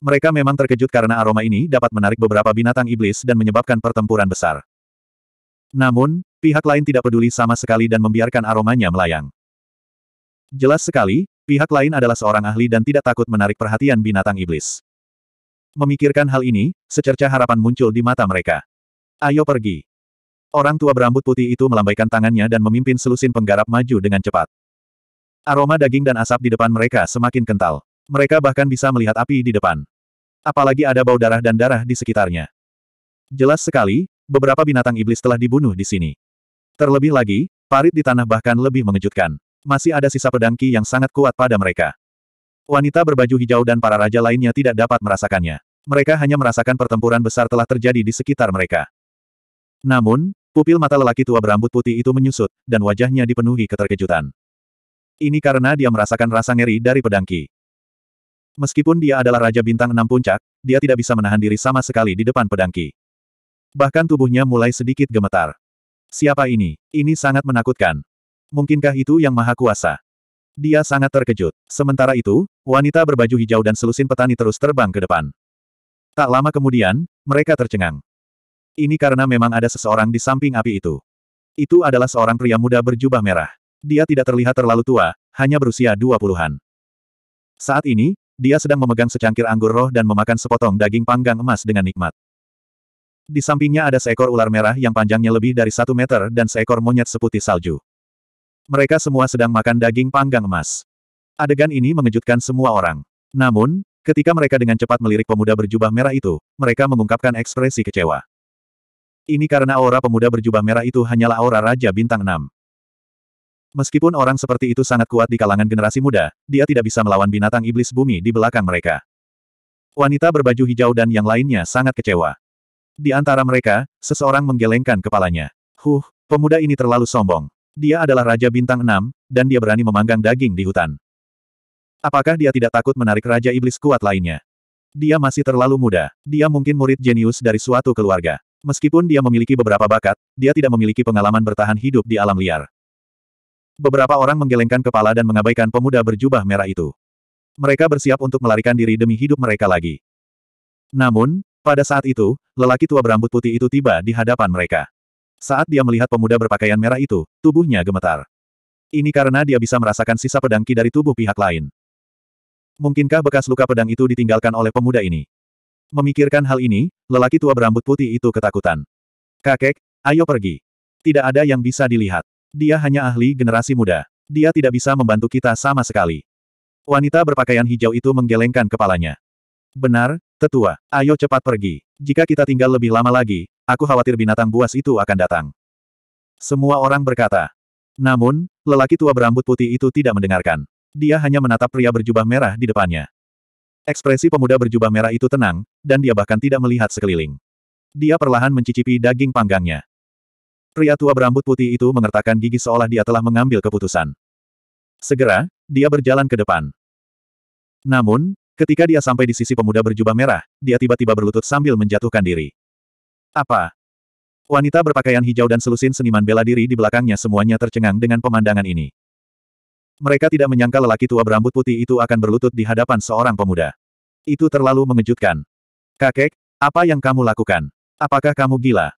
Mereka memang terkejut karena aroma ini dapat menarik beberapa binatang iblis dan menyebabkan pertempuran besar. Namun, pihak lain tidak peduli sama sekali dan membiarkan aromanya melayang. Jelas sekali, pihak lain adalah seorang ahli dan tidak takut menarik perhatian binatang iblis. Memikirkan hal ini, secerca harapan muncul di mata mereka. Ayo pergi. Orang tua berambut putih itu melambaikan tangannya dan memimpin selusin penggarap maju dengan cepat. Aroma daging dan asap di depan mereka semakin kental. Mereka bahkan bisa melihat api di depan. Apalagi ada bau darah dan darah di sekitarnya. Jelas sekali, beberapa binatang iblis telah dibunuh di sini. Terlebih lagi, parit di tanah bahkan lebih mengejutkan. Masih ada sisa pedangki yang sangat kuat pada mereka. Wanita berbaju hijau dan para raja lainnya tidak dapat merasakannya. Mereka hanya merasakan pertempuran besar telah terjadi di sekitar mereka. Namun, pupil mata lelaki tua berambut putih itu menyusut, dan wajahnya dipenuhi keterkejutan. Ini karena dia merasakan rasa ngeri dari pedangki. Meskipun dia adalah Raja Bintang Enam Puncak, dia tidak bisa menahan diri sama sekali di depan pedangki. Bahkan tubuhnya mulai sedikit gemetar. Siapa ini? Ini sangat menakutkan. Mungkinkah itu yang maha kuasa? Dia sangat terkejut. Sementara itu, wanita berbaju hijau dan selusin petani terus terbang ke depan. Tak lama kemudian, mereka tercengang. Ini karena memang ada seseorang di samping api itu. Itu adalah seorang pria muda berjubah merah. Dia tidak terlihat terlalu tua, hanya berusia dua puluhan. Saat ini, dia sedang memegang secangkir anggur roh dan memakan sepotong daging panggang emas dengan nikmat. Di sampingnya ada seekor ular merah yang panjangnya lebih dari satu meter dan seekor monyet seputih salju. Mereka semua sedang makan daging panggang emas. Adegan ini mengejutkan semua orang. Namun, ketika mereka dengan cepat melirik pemuda berjubah merah itu, mereka mengungkapkan ekspresi kecewa. Ini karena aura pemuda berjubah merah itu hanyalah aura Raja Bintang 6. Meskipun orang seperti itu sangat kuat di kalangan generasi muda, dia tidak bisa melawan binatang iblis bumi di belakang mereka. Wanita berbaju hijau dan yang lainnya sangat kecewa. Di antara mereka, seseorang menggelengkan kepalanya. Huh, pemuda ini terlalu sombong. Dia adalah Raja Bintang enam, dan dia berani memanggang daging di hutan. Apakah dia tidak takut menarik Raja Iblis kuat lainnya? Dia masih terlalu muda. Dia mungkin murid jenius dari suatu keluarga. Meskipun dia memiliki beberapa bakat, dia tidak memiliki pengalaman bertahan hidup di alam liar beberapa orang menggelengkan kepala dan mengabaikan pemuda berjubah merah itu. Mereka bersiap untuk melarikan diri demi hidup mereka lagi. Namun, pada saat itu, lelaki tua berambut putih itu tiba di hadapan mereka. Saat dia melihat pemuda berpakaian merah itu, tubuhnya gemetar. Ini karena dia bisa merasakan sisa pedang ki dari tubuh pihak lain. Mungkinkah bekas luka pedang itu ditinggalkan oleh pemuda ini? Memikirkan hal ini, lelaki tua berambut putih itu ketakutan. Kakek, ayo pergi. Tidak ada yang bisa dilihat. Dia hanya ahli generasi muda. Dia tidak bisa membantu kita sama sekali. Wanita berpakaian hijau itu menggelengkan kepalanya. Benar, tetua. Ayo cepat pergi. Jika kita tinggal lebih lama lagi, aku khawatir binatang buas itu akan datang. Semua orang berkata. Namun, lelaki tua berambut putih itu tidak mendengarkan. Dia hanya menatap pria berjubah merah di depannya. Ekspresi pemuda berjubah merah itu tenang, dan dia bahkan tidak melihat sekeliling. Dia perlahan mencicipi daging panggangnya. Pria tua berambut putih itu mengertakkan gigi seolah dia telah mengambil keputusan. Segera, dia berjalan ke depan. Namun, ketika dia sampai di sisi pemuda berjubah merah, dia tiba-tiba berlutut sambil menjatuhkan diri. Apa? Wanita berpakaian hijau dan selusin seniman bela diri di belakangnya semuanya tercengang dengan pemandangan ini. Mereka tidak menyangka lelaki tua berambut putih itu akan berlutut di hadapan seorang pemuda. Itu terlalu mengejutkan. Kakek, apa yang kamu lakukan? Apakah kamu gila?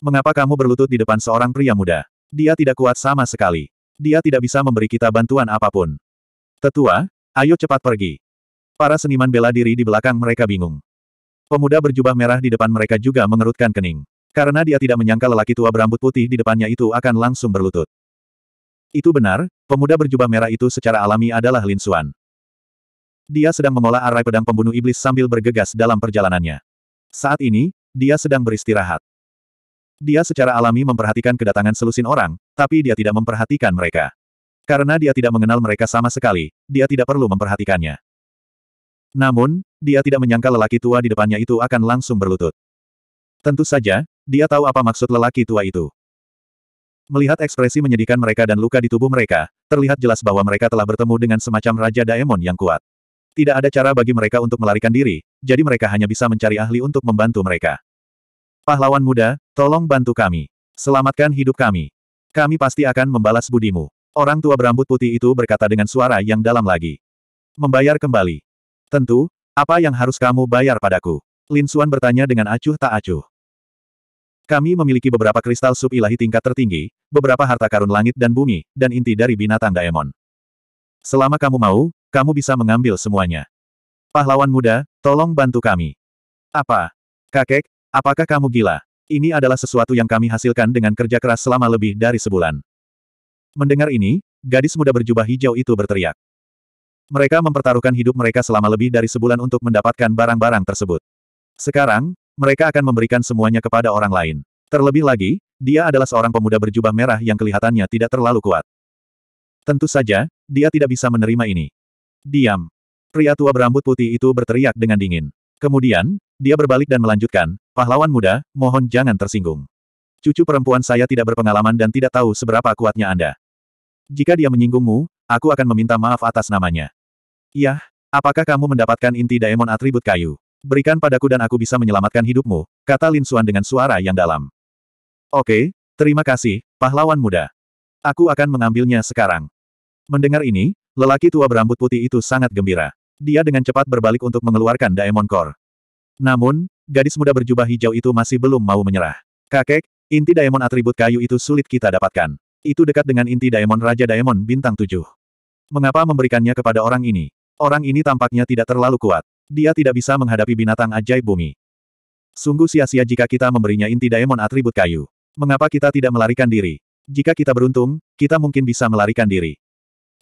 Mengapa kamu berlutut di depan seorang pria muda? Dia tidak kuat sama sekali. Dia tidak bisa memberi kita bantuan apapun. Tetua, ayo cepat pergi. Para seniman bela diri di belakang mereka bingung. Pemuda berjubah merah di depan mereka juga mengerutkan kening. Karena dia tidak menyangka lelaki tua berambut putih di depannya itu akan langsung berlutut. Itu benar, pemuda berjubah merah itu secara alami adalah Lin Xuan. Dia sedang mengolah arai pedang pembunuh iblis sambil bergegas dalam perjalanannya. Saat ini, dia sedang beristirahat. Dia secara alami memperhatikan kedatangan selusin orang, tapi dia tidak memperhatikan mereka. Karena dia tidak mengenal mereka sama sekali, dia tidak perlu memperhatikannya. Namun, dia tidak menyangka lelaki tua di depannya itu akan langsung berlutut. Tentu saja, dia tahu apa maksud lelaki tua itu. Melihat ekspresi menyedihkan mereka dan luka di tubuh mereka, terlihat jelas bahwa mereka telah bertemu dengan semacam Raja Daemon yang kuat. Tidak ada cara bagi mereka untuk melarikan diri, jadi mereka hanya bisa mencari ahli untuk membantu mereka. Pahlawan muda, tolong bantu kami. Selamatkan hidup kami. Kami pasti akan membalas budimu. Orang tua berambut putih itu berkata dengan suara yang dalam lagi. Membayar kembali. Tentu, apa yang harus kamu bayar padaku? Lin Xuan bertanya dengan acuh tak acuh. Kami memiliki beberapa kristal sub ilahi tingkat tertinggi, beberapa harta karun langit dan bumi, dan inti dari binatang daemon. Selama kamu mau, kamu bisa mengambil semuanya. Pahlawan muda, tolong bantu kami. Apa? Kakek, Apakah kamu gila? Ini adalah sesuatu yang kami hasilkan dengan kerja keras selama lebih dari sebulan. Mendengar ini, gadis muda berjubah hijau itu berteriak. Mereka mempertaruhkan hidup mereka selama lebih dari sebulan untuk mendapatkan barang-barang tersebut. Sekarang, mereka akan memberikan semuanya kepada orang lain. Terlebih lagi, dia adalah seorang pemuda berjubah merah yang kelihatannya tidak terlalu kuat. Tentu saja, dia tidak bisa menerima ini. Diam. Pria tua berambut putih itu berteriak dengan dingin. Kemudian, dia berbalik dan melanjutkan, Pahlawan muda, mohon jangan tersinggung. Cucu perempuan saya tidak berpengalaman dan tidak tahu seberapa kuatnya Anda. Jika dia menyinggungmu, aku akan meminta maaf atas namanya. Yah, apakah kamu mendapatkan inti daemon atribut kayu? Berikan padaku dan aku bisa menyelamatkan hidupmu, kata Lin Suan dengan suara yang dalam. Oke, terima kasih, pahlawan muda. Aku akan mengambilnya sekarang. Mendengar ini, lelaki tua berambut putih itu sangat gembira. Dia dengan cepat berbalik untuk mengeluarkan Daemon Core. Namun, gadis muda berjubah hijau itu masih belum mau menyerah. Kakek, inti diamond atribut kayu itu sulit kita dapatkan. Itu dekat dengan inti diamond Raja Diamond bintang 7. Mengapa memberikannya kepada orang ini? Orang ini tampaknya tidak terlalu kuat. Dia tidak bisa menghadapi binatang ajaib bumi. Sungguh sia-sia jika kita memberinya inti diamond atribut kayu. Mengapa kita tidak melarikan diri? Jika kita beruntung, kita mungkin bisa melarikan diri.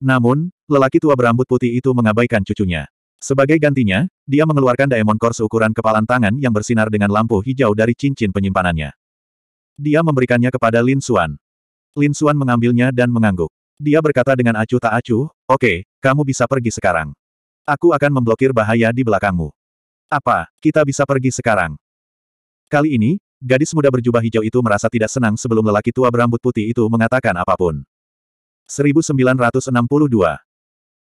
Namun, lelaki tua berambut putih itu mengabaikan cucunya. Sebagai gantinya, dia mengeluarkan Daemon Core seukuran kepalan tangan yang bersinar dengan lampu hijau dari cincin penyimpanannya. Dia memberikannya kepada Lin Xuan. Lin Xuan mengambilnya dan mengangguk. Dia berkata dengan acuh tak acuh, oke, okay, kamu bisa pergi sekarang. Aku akan memblokir bahaya di belakangmu. Apa, kita bisa pergi sekarang? Kali ini, gadis muda berjubah hijau itu merasa tidak senang sebelum lelaki tua berambut putih itu mengatakan apapun. 1962.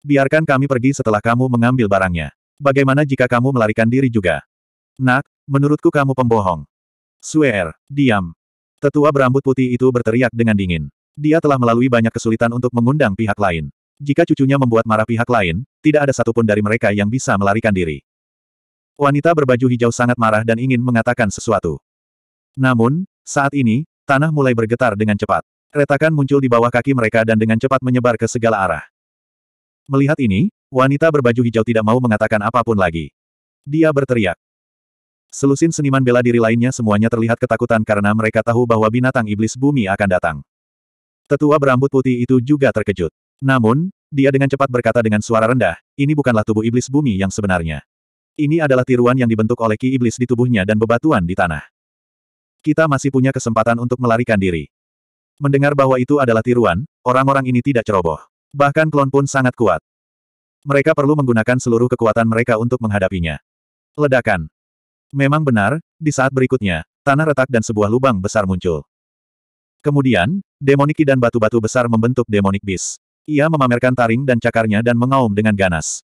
Biarkan kami pergi setelah kamu mengambil barangnya. Bagaimana jika kamu melarikan diri juga? Nak, menurutku kamu pembohong. Suer, er, diam. Tetua berambut putih itu berteriak dengan dingin. Dia telah melalui banyak kesulitan untuk mengundang pihak lain. Jika cucunya membuat marah pihak lain, tidak ada satupun dari mereka yang bisa melarikan diri. Wanita berbaju hijau sangat marah dan ingin mengatakan sesuatu. Namun, saat ini, tanah mulai bergetar dengan cepat. Retakan muncul di bawah kaki mereka dan dengan cepat menyebar ke segala arah. Melihat ini, Wanita berbaju hijau tidak mau mengatakan apapun lagi. Dia berteriak. Selusin seniman bela diri lainnya semuanya terlihat ketakutan karena mereka tahu bahwa binatang iblis bumi akan datang. Tetua berambut putih itu juga terkejut. Namun, dia dengan cepat berkata dengan suara rendah, ini bukanlah tubuh iblis bumi yang sebenarnya. Ini adalah tiruan yang dibentuk oleh ki iblis di tubuhnya dan bebatuan di tanah. Kita masih punya kesempatan untuk melarikan diri. Mendengar bahwa itu adalah tiruan, orang-orang ini tidak ceroboh. Bahkan klon pun sangat kuat. Mereka perlu menggunakan seluruh kekuatan mereka untuk menghadapinya. Ledakan. Memang benar, di saat berikutnya, tanah retak dan sebuah lubang besar muncul. Kemudian, demoniki dan batu-batu besar membentuk demonik bis. Ia memamerkan taring dan cakarnya dan mengaum dengan ganas.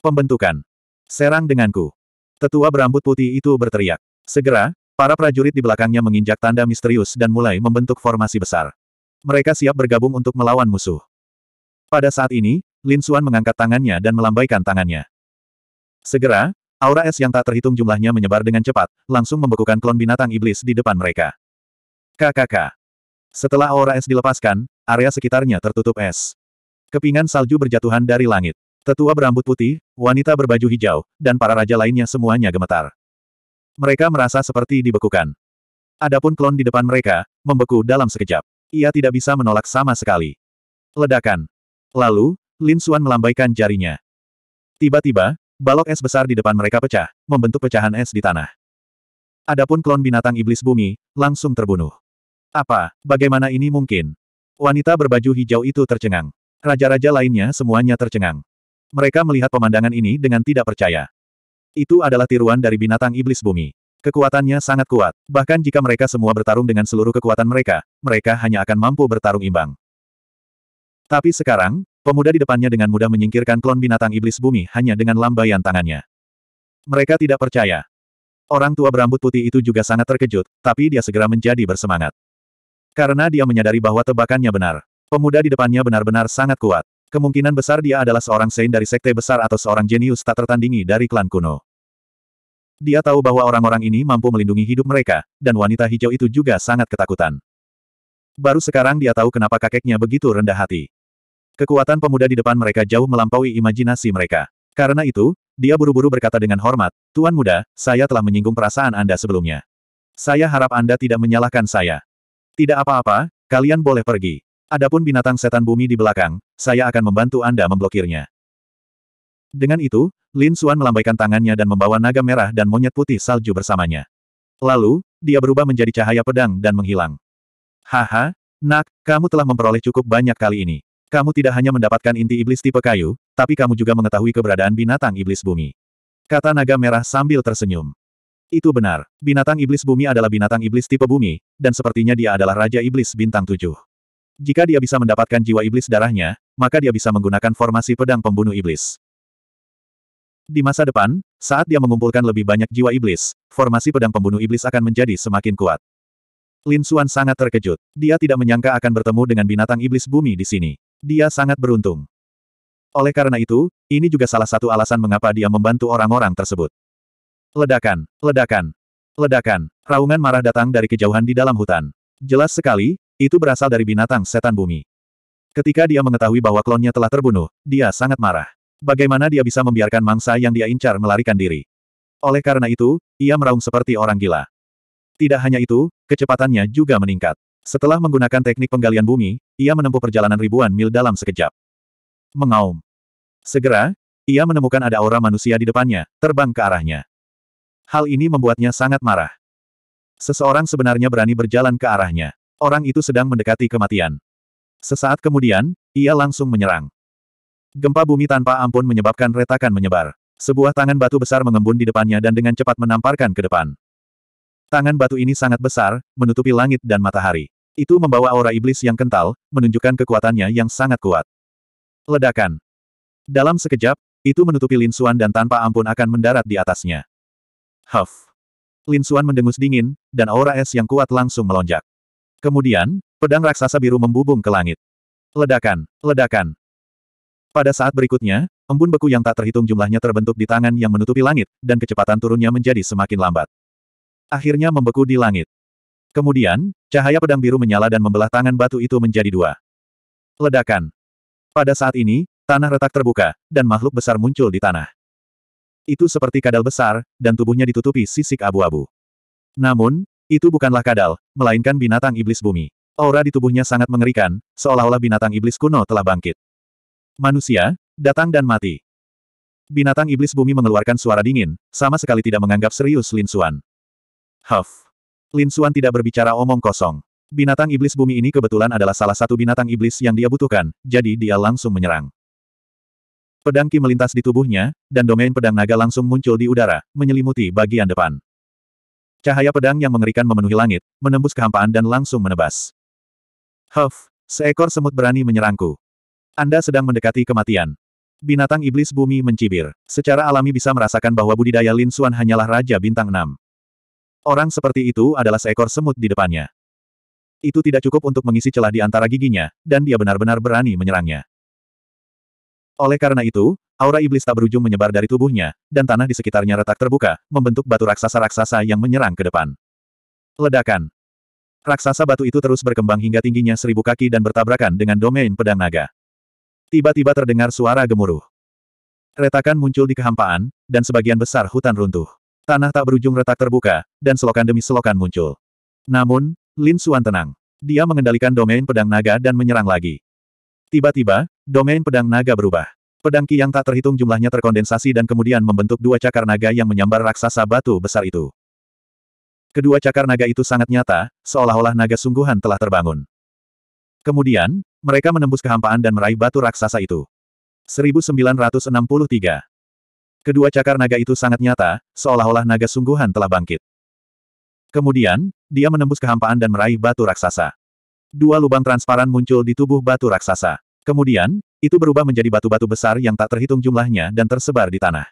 Pembentukan. Serang denganku. Tetua berambut putih itu berteriak. Segera, para prajurit di belakangnya menginjak tanda misterius dan mulai membentuk formasi besar. Mereka siap bergabung untuk melawan musuh. Pada saat ini, Lin Xuan mengangkat tangannya dan melambaikan tangannya. Segera, aura es yang tak terhitung jumlahnya menyebar dengan cepat, langsung membekukan klon binatang iblis di depan mereka. KKK. Setelah aura es dilepaskan, area sekitarnya tertutup es. Kepingan salju berjatuhan dari langit. Tetua berambut putih, wanita berbaju hijau, dan para raja lainnya semuanya gemetar. Mereka merasa seperti dibekukan. Adapun klon di depan mereka, membeku dalam sekejap. Ia tidak bisa menolak sama sekali. Ledakan. Lalu, Lin Xuan melambaikan jarinya. Tiba-tiba, balok es besar di depan mereka pecah, membentuk pecahan es di tanah. Adapun klon binatang iblis bumi, langsung terbunuh. Apa, bagaimana ini mungkin? Wanita berbaju hijau itu tercengang. Raja-raja lainnya semuanya tercengang. Mereka melihat pemandangan ini dengan tidak percaya. Itu adalah tiruan dari binatang iblis bumi. Kekuatannya sangat kuat, bahkan jika mereka semua bertarung dengan seluruh kekuatan mereka, mereka hanya akan mampu bertarung imbang. Tapi sekarang, Pemuda di depannya dengan mudah menyingkirkan klon binatang iblis bumi hanya dengan lambaian tangannya. Mereka tidak percaya. Orang tua berambut putih itu juga sangat terkejut, tapi dia segera menjadi bersemangat. Karena dia menyadari bahwa tebakannya benar. Pemuda di depannya benar-benar sangat kuat. Kemungkinan besar dia adalah seorang Sein dari sekte besar atau seorang jenius tak tertandingi dari klan kuno. Dia tahu bahwa orang-orang ini mampu melindungi hidup mereka, dan wanita hijau itu juga sangat ketakutan. Baru sekarang dia tahu kenapa kakeknya begitu rendah hati. Kekuatan pemuda di depan mereka jauh melampaui imajinasi mereka. Karena itu, dia buru-buru berkata dengan hormat, Tuan muda, saya telah menyinggung perasaan Anda sebelumnya. Saya harap Anda tidak menyalahkan saya. Tidak apa-apa, kalian boleh pergi. Adapun binatang setan bumi di belakang, saya akan membantu Anda memblokirnya. Dengan itu, Lin Xuan melambaikan tangannya dan membawa naga merah dan monyet putih salju bersamanya. Lalu, dia berubah menjadi cahaya pedang dan menghilang. Haha, nak, kamu telah memperoleh cukup banyak kali ini. Kamu tidak hanya mendapatkan inti iblis tipe kayu, tapi kamu juga mengetahui keberadaan binatang iblis bumi. Kata naga merah sambil tersenyum. Itu benar, binatang iblis bumi adalah binatang iblis tipe bumi, dan sepertinya dia adalah Raja Iblis Bintang Tujuh. Jika dia bisa mendapatkan jiwa iblis darahnya, maka dia bisa menggunakan formasi pedang pembunuh iblis. Di masa depan, saat dia mengumpulkan lebih banyak jiwa iblis, formasi pedang pembunuh iblis akan menjadi semakin kuat. Lin Xuan sangat terkejut. Dia tidak menyangka akan bertemu dengan binatang iblis bumi di sini. Dia sangat beruntung. Oleh karena itu, ini juga salah satu alasan mengapa dia membantu orang-orang tersebut. Ledakan, ledakan, ledakan. Raungan marah datang dari kejauhan di dalam hutan. Jelas sekali, itu berasal dari binatang setan bumi. Ketika dia mengetahui bahwa klonnya telah terbunuh, dia sangat marah. Bagaimana dia bisa membiarkan mangsa yang dia incar melarikan diri? Oleh karena itu, ia meraung seperti orang gila. Tidak hanya itu, kecepatannya juga meningkat. Setelah menggunakan teknik penggalian bumi, ia menempuh perjalanan ribuan mil dalam sekejap. Mengaum. Segera, ia menemukan ada aura manusia di depannya, terbang ke arahnya. Hal ini membuatnya sangat marah. Seseorang sebenarnya berani berjalan ke arahnya. Orang itu sedang mendekati kematian. Sesaat kemudian, ia langsung menyerang. Gempa bumi tanpa ampun menyebabkan retakan menyebar. Sebuah tangan batu besar mengembun di depannya dan dengan cepat menamparkan ke depan. Tangan batu ini sangat besar, menutupi langit dan matahari. Itu membawa aura iblis yang kental, menunjukkan kekuatannya yang sangat kuat. Ledakan. Dalam sekejap, itu menutupi Lin Linsuan dan tanpa ampun akan mendarat di atasnya. Huff. Linsuan mendengus dingin, dan aura es yang kuat langsung melonjak. Kemudian, pedang raksasa biru membubung ke langit. Ledakan, ledakan. Pada saat berikutnya, embun beku yang tak terhitung jumlahnya terbentuk di tangan yang menutupi langit, dan kecepatan turunnya menjadi semakin lambat akhirnya membeku di langit. Kemudian, cahaya pedang biru menyala dan membelah tangan batu itu menjadi dua. Ledakan. Pada saat ini, tanah retak terbuka, dan makhluk besar muncul di tanah. Itu seperti kadal besar, dan tubuhnya ditutupi sisik abu-abu. Namun, itu bukanlah kadal, melainkan binatang iblis bumi. Aura di tubuhnya sangat mengerikan, seolah-olah binatang iblis kuno telah bangkit. Manusia, datang dan mati. Binatang iblis bumi mengeluarkan suara dingin, sama sekali tidak menganggap serius Lin Xuan. Huff. Lin Xuan tidak berbicara omong kosong. Binatang iblis bumi ini kebetulan adalah salah satu binatang iblis yang dia butuhkan, jadi dia langsung menyerang. Pedang Ki melintas di tubuhnya, dan domain pedang naga langsung muncul di udara, menyelimuti bagian depan. Cahaya pedang yang mengerikan memenuhi langit, menembus kehampaan dan langsung menebas. Huff, seekor semut berani menyerangku. Anda sedang mendekati kematian. Binatang iblis bumi mencibir. Secara alami bisa merasakan bahwa budidaya Lin Xuan hanyalah Raja Bintang 6. Orang seperti itu adalah seekor semut di depannya. Itu tidak cukup untuk mengisi celah di antara giginya, dan dia benar-benar berani menyerangnya. Oleh karena itu, aura iblis tak berujung menyebar dari tubuhnya, dan tanah di sekitarnya retak terbuka, membentuk batu raksasa-raksasa yang menyerang ke depan. Ledakan. Raksasa batu itu terus berkembang hingga tingginya seribu kaki dan bertabrakan dengan domain pedang naga. Tiba-tiba terdengar suara gemuruh. Retakan muncul di kehampaan, dan sebagian besar hutan runtuh. Tanah tak berujung retak terbuka, dan selokan demi selokan muncul. Namun, Lin Xuan tenang. Dia mengendalikan domain pedang naga dan menyerang lagi. Tiba-tiba, domain pedang naga berubah. Pedang Ki yang tak terhitung jumlahnya terkondensasi dan kemudian membentuk dua cakar naga yang menyambar raksasa batu besar itu. Kedua cakar naga itu sangat nyata, seolah-olah naga sungguhan telah terbangun. Kemudian, mereka menembus kehampaan dan meraih batu raksasa itu. 1963 Kedua cakar naga itu sangat nyata, seolah-olah naga sungguhan telah bangkit. Kemudian, dia menembus kehampaan dan meraih batu raksasa. Dua lubang transparan muncul di tubuh batu raksasa. Kemudian, itu berubah menjadi batu-batu besar yang tak terhitung jumlahnya dan tersebar di tanah.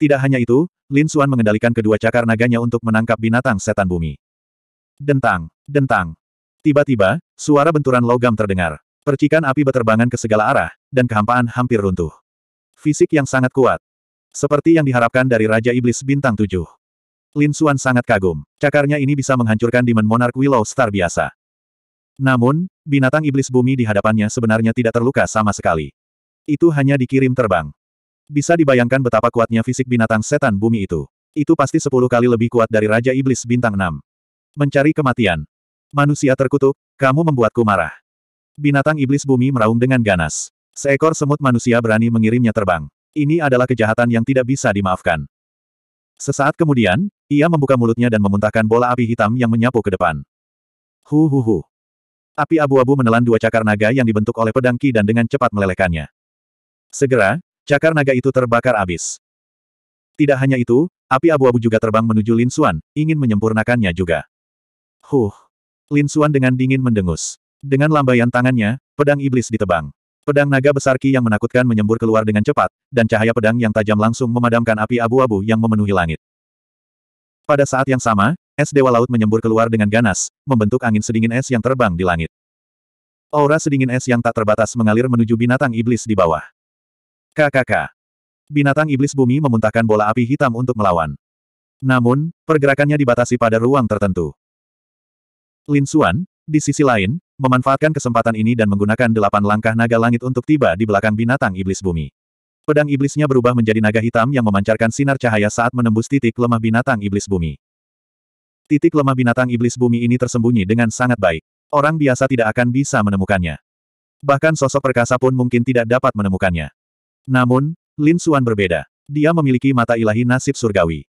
Tidak hanya itu, Lin Xuan mengendalikan kedua cakar naganya untuk menangkap binatang setan bumi. Dentang, dentang. Tiba-tiba, suara benturan logam terdengar. Percikan api beterbangan ke segala arah, dan kehampaan hampir runtuh. Fisik yang sangat kuat. Seperti yang diharapkan dari Raja Iblis Bintang 7. Lin Xuan sangat kagum. Cakarnya ini bisa menghancurkan Demon Monarch Willow Star biasa. Namun, binatang iblis bumi di hadapannya sebenarnya tidak terluka sama sekali. Itu hanya dikirim terbang. Bisa dibayangkan betapa kuatnya fisik binatang setan bumi itu. Itu pasti sepuluh kali lebih kuat dari Raja Iblis Bintang 6. Mencari kematian. Manusia terkutuk, kamu membuatku marah. Binatang iblis bumi meraung dengan ganas. Seekor semut manusia berani mengirimnya terbang. Ini adalah kejahatan yang tidak bisa dimaafkan. Sesaat kemudian, ia membuka mulutnya dan memuntahkan bola api hitam yang menyapu ke depan. Hu hu hu. Api abu-abu menelan dua cakar naga yang dibentuk oleh pedang Ki dan dengan cepat melelehkannya. Segera, cakar naga itu terbakar abis. Tidak hanya itu, api abu-abu juga terbang menuju Lin Suan, ingin menyempurnakannya juga. Huh. Lin Suan dengan dingin mendengus. Dengan lambaian tangannya, pedang iblis ditebang. Pedang naga besar Ki yang menakutkan menyembur keluar dengan cepat, dan cahaya pedang yang tajam langsung memadamkan api abu-abu yang memenuhi langit. Pada saat yang sama, es dewa laut menyembur keluar dengan ganas, membentuk angin sedingin es yang terbang di langit. Aura sedingin es yang tak terbatas mengalir menuju binatang iblis di bawah. KKK. Binatang iblis bumi memuntahkan bola api hitam untuk melawan. Namun, pergerakannya dibatasi pada ruang tertentu. Lin Xuan, di sisi lain, memanfaatkan kesempatan ini dan menggunakan delapan langkah naga langit untuk tiba di belakang binatang iblis bumi. Pedang iblisnya berubah menjadi naga hitam yang memancarkan sinar cahaya saat menembus titik lemah binatang iblis bumi. Titik lemah binatang iblis bumi ini tersembunyi dengan sangat baik. Orang biasa tidak akan bisa menemukannya. Bahkan sosok perkasa pun mungkin tidak dapat menemukannya. Namun, Lin Xuan berbeda. Dia memiliki mata ilahi nasib surgawi.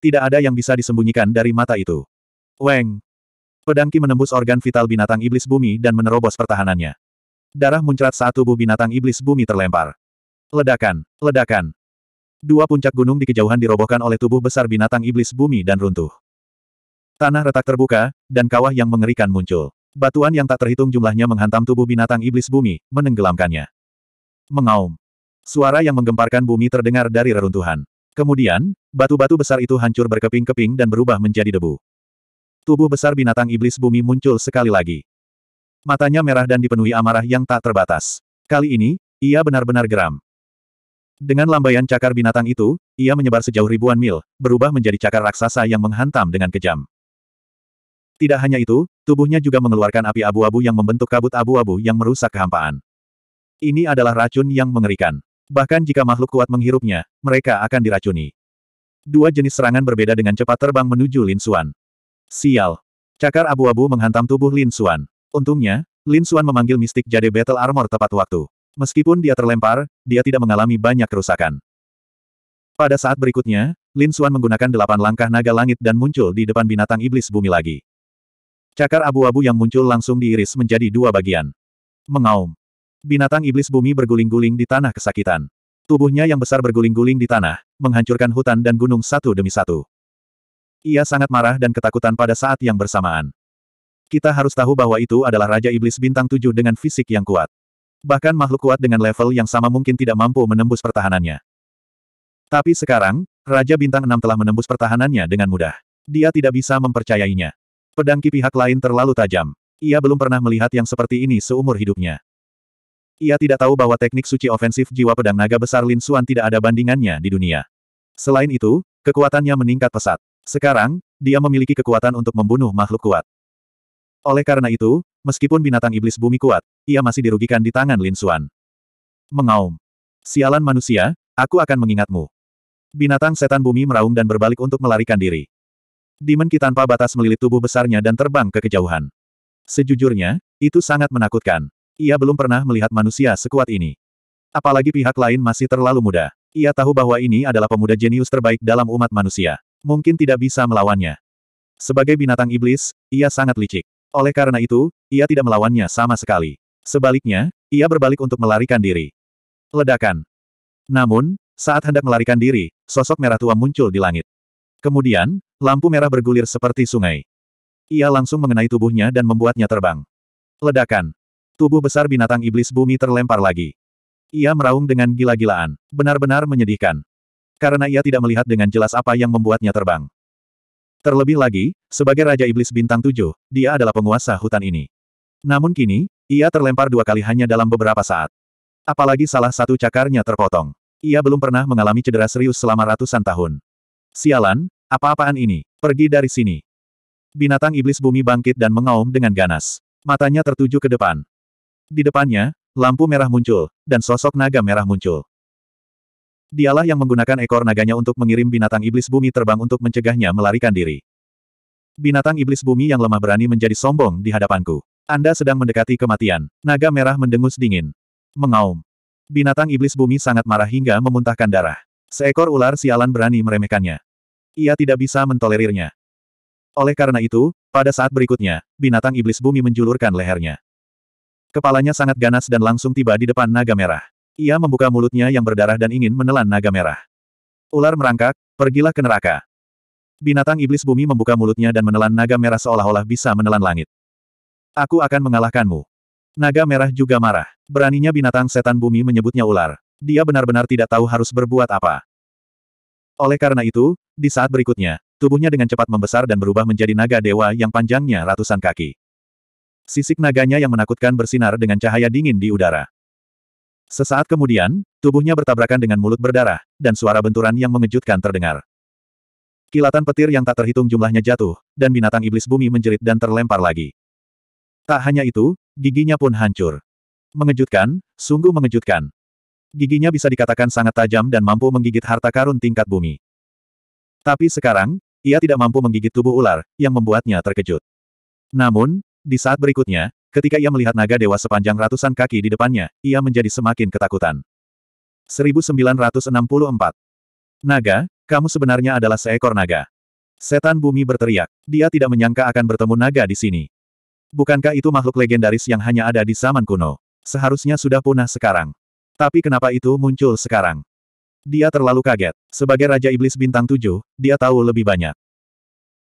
Tidak ada yang bisa disembunyikan dari mata itu. Weng, Pedang Ki menembus organ vital binatang iblis bumi dan menerobos pertahanannya. Darah muncrat saat tubuh binatang iblis bumi terlempar. Ledakan, ledakan. Dua puncak gunung di kejauhan dirobohkan oleh tubuh besar binatang iblis bumi dan runtuh. Tanah retak terbuka, dan kawah yang mengerikan muncul. Batuan yang tak terhitung jumlahnya menghantam tubuh binatang iblis bumi, menenggelamkannya. Mengaum. Suara yang menggemparkan bumi terdengar dari reruntuhan. Kemudian, batu-batu besar itu hancur berkeping-keping dan berubah menjadi debu. Tubuh besar binatang iblis bumi muncul sekali lagi. Matanya merah dan dipenuhi amarah yang tak terbatas. Kali ini, ia benar-benar geram. Dengan lambaian cakar binatang itu, ia menyebar sejauh ribuan mil, berubah menjadi cakar raksasa yang menghantam dengan kejam. Tidak hanya itu, tubuhnya juga mengeluarkan api abu-abu yang membentuk kabut abu-abu yang merusak kehampaan. Ini adalah racun yang mengerikan. Bahkan jika makhluk kuat menghirupnya, mereka akan diracuni. Dua jenis serangan berbeda dengan cepat terbang menuju Lin Suan. Sial. Cakar abu-abu menghantam tubuh Lin Xuan. Untungnya, Lin Xuan memanggil mistik jade battle armor tepat waktu. Meskipun dia terlempar, dia tidak mengalami banyak kerusakan. Pada saat berikutnya, Lin Xuan menggunakan delapan langkah naga langit dan muncul di depan binatang iblis bumi lagi. Cakar abu-abu yang muncul langsung diiris menjadi dua bagian. Mengaum. Binatang iblis bumi berguling-guling di tanah kesakitan. Tubuhnya yang besar berguling-guling di tanah, menghancurkan hutan dan gunung satu demi satu. Ia sangat marah dan ketakutan pada saat yang bersamaan. Kita harus tahu bahwa itu adalah Raja Iblis Bintang Tujuh dengan fisik yang kuat. Bahkan makhluk kuat dengan level yang sama mungkin tidak mampu menembus pertahanannya. Tapi sekarang, Raja Bintang Enam telah menembus pertahanannya dengan mudah. Dia tidak bisa mempercayainya. Pedangki pihak lain terlalu tajam. Ia belum pernah melihat yang seperti ini seumur hidupnya. Ia tidak tahu bahwa teknik suci ofensif jiwa pedang naga besar Lin Xuan tidak ada bandingannya di dunia. Selain itu, kekuatannya meningkat pesat. Sekarang, dia memiliki kekuatan untuk membunuh makhluk kuat. Oleh karena itu, meskipun binatang iblis bumi kuat, ia masih dirugikan di tangan Lin Xuan. Mengaum. Sialan manusia, aku akan mengingatmu. Binatang setan bumi meraung dan berbalik untuk melarikan diri. Demon Ki tanpa batas melilit tubuh besarnya dan terbang ke kejauhan. Sejujurnya, itu sangat menakutkan. Ia belum pernah melihat manusia sekuat ini. Apalagi pihak lain masih terlalu muda. Ia tahu bahwa ini adalah pemuda jenius terbaik dalam umat manusia mungkin tidak bisa melawannya. Sebagai binatang iblis, ia sangat licik. Oleh karena itu, ia tidak melawannya sama sekali. Sebaliknya, ia berbalik untuk melarikan diri. Ledakan. Namun, saat hendak melarikan diri, sosok merah tua muncul di langit. Kemudian, lampu merah bergulir seperti sungai. Ia langsung mengenai tubuhnya dan membuatnya terbang. Ledakan. Tubuh besar binatang iblis bumi terlempar lagi. Ia meraung dengan gila-gilaan. Benar-benar menyedihkan. Karena ia tidak melihat dengan jelas apa yang membuatnya terbang. Terlebih lagi, sebagai Raja Iblis Bintang Tujuh, dia adalah penguasa hutan ini. Namun kini, ia terlempar dua kali hanya dalam beberapa saat. Apalagi salah satu cakarnya terpotong. Ia belum pernah mengalami cedera serius selama ratusan tahun. Sialan, apa-apaan ini, pergi dari sini. Binatang iblis bumi bangkit dan mengaum dengan ganas. Matanya tertuju ke depan. Di depannya, lampu merah muncul, dan sosok naga merah muncul. Dialah yang menggunakan ekor naganya untuk mengirim binatang iblis bumi terbang untuk mencegahnya melarikan diri. Binatang iblis bumi yang lemah berani menjadi sombong di hadapanku. Anda sedang mendekati kematian. Naga merah mendengus dingin. Mengaum. Binatang iblis bumi sangat marah hingga memuntahkan darah. Seekor ular sialan berani meremehkannya. Ia tidak bisa mentolerirnya. Oleh karena itu, pada saat berikutnya, binatang iblis bumi menjulurkan lehernya. Kepalanya sangat ganas dan langsung tiba di depan naga merah. Ia membuka mulutnya yang berdarah dan ingin menelan naga merah. Ular merangkak, pergilah ke neraka. Binatang iblis bumi membuka mulutnya dan menelan naga merah seolah-olah bisa menelan langit. Aku akan mengalahkanmu. Naga merah juga marah. Beraninya binatang setan bumi menyebutnya ular. Dia benar-benar tidak tahu harus berbuat apa. Oleh karena itu, di saat berikutnya, tubuhnya dengan cepat membesar dan berubah menjadi naga dewa yang panjangnya ratusan kaki. Sisik naganya yang menakutkan bersinar dengan cahaya dingin di udara. Sesaat kemudian, tubuhnya bertabrakan dengan mulut berdarah, dan suara benturan yang mengejutkan terdengar. Kilatan petir yang tak terhitung jumlahnya jatuh, dan binatang iblis bumi menjerit dan terlempar lagi. Tak hanya itu, giginya pun hancur. Mengejutkan, sungguh mengejutkan. Giginya bisa dikatakan sangat tajam dan mampu menggigit harta karun tingkat bumi. Tapi sekarang, ia tidak mampu menggigit tubuh ular, yang membuatnya terkejut. Namun, di saat berikutnya, Ketika ia melihat naga dewa sepanjang ratusan kaki di depannya, ia menjadi semakin ketakutan. 1964. Naga, kamu sebenarnya adalah seekor naga. Setan bumi berteriak. Dia tidak menyangka akan bertemu naga di sini. Bukankah itu makhluk legendaris yang hanya ada di zaman kuno? Seharusnya sudah punah sekarang. Tapi kenapa itu muncul sekarang? Dia terlalu kaget. Sebagai Raja Iblis Bintang 7, dia tahu lebih banyak.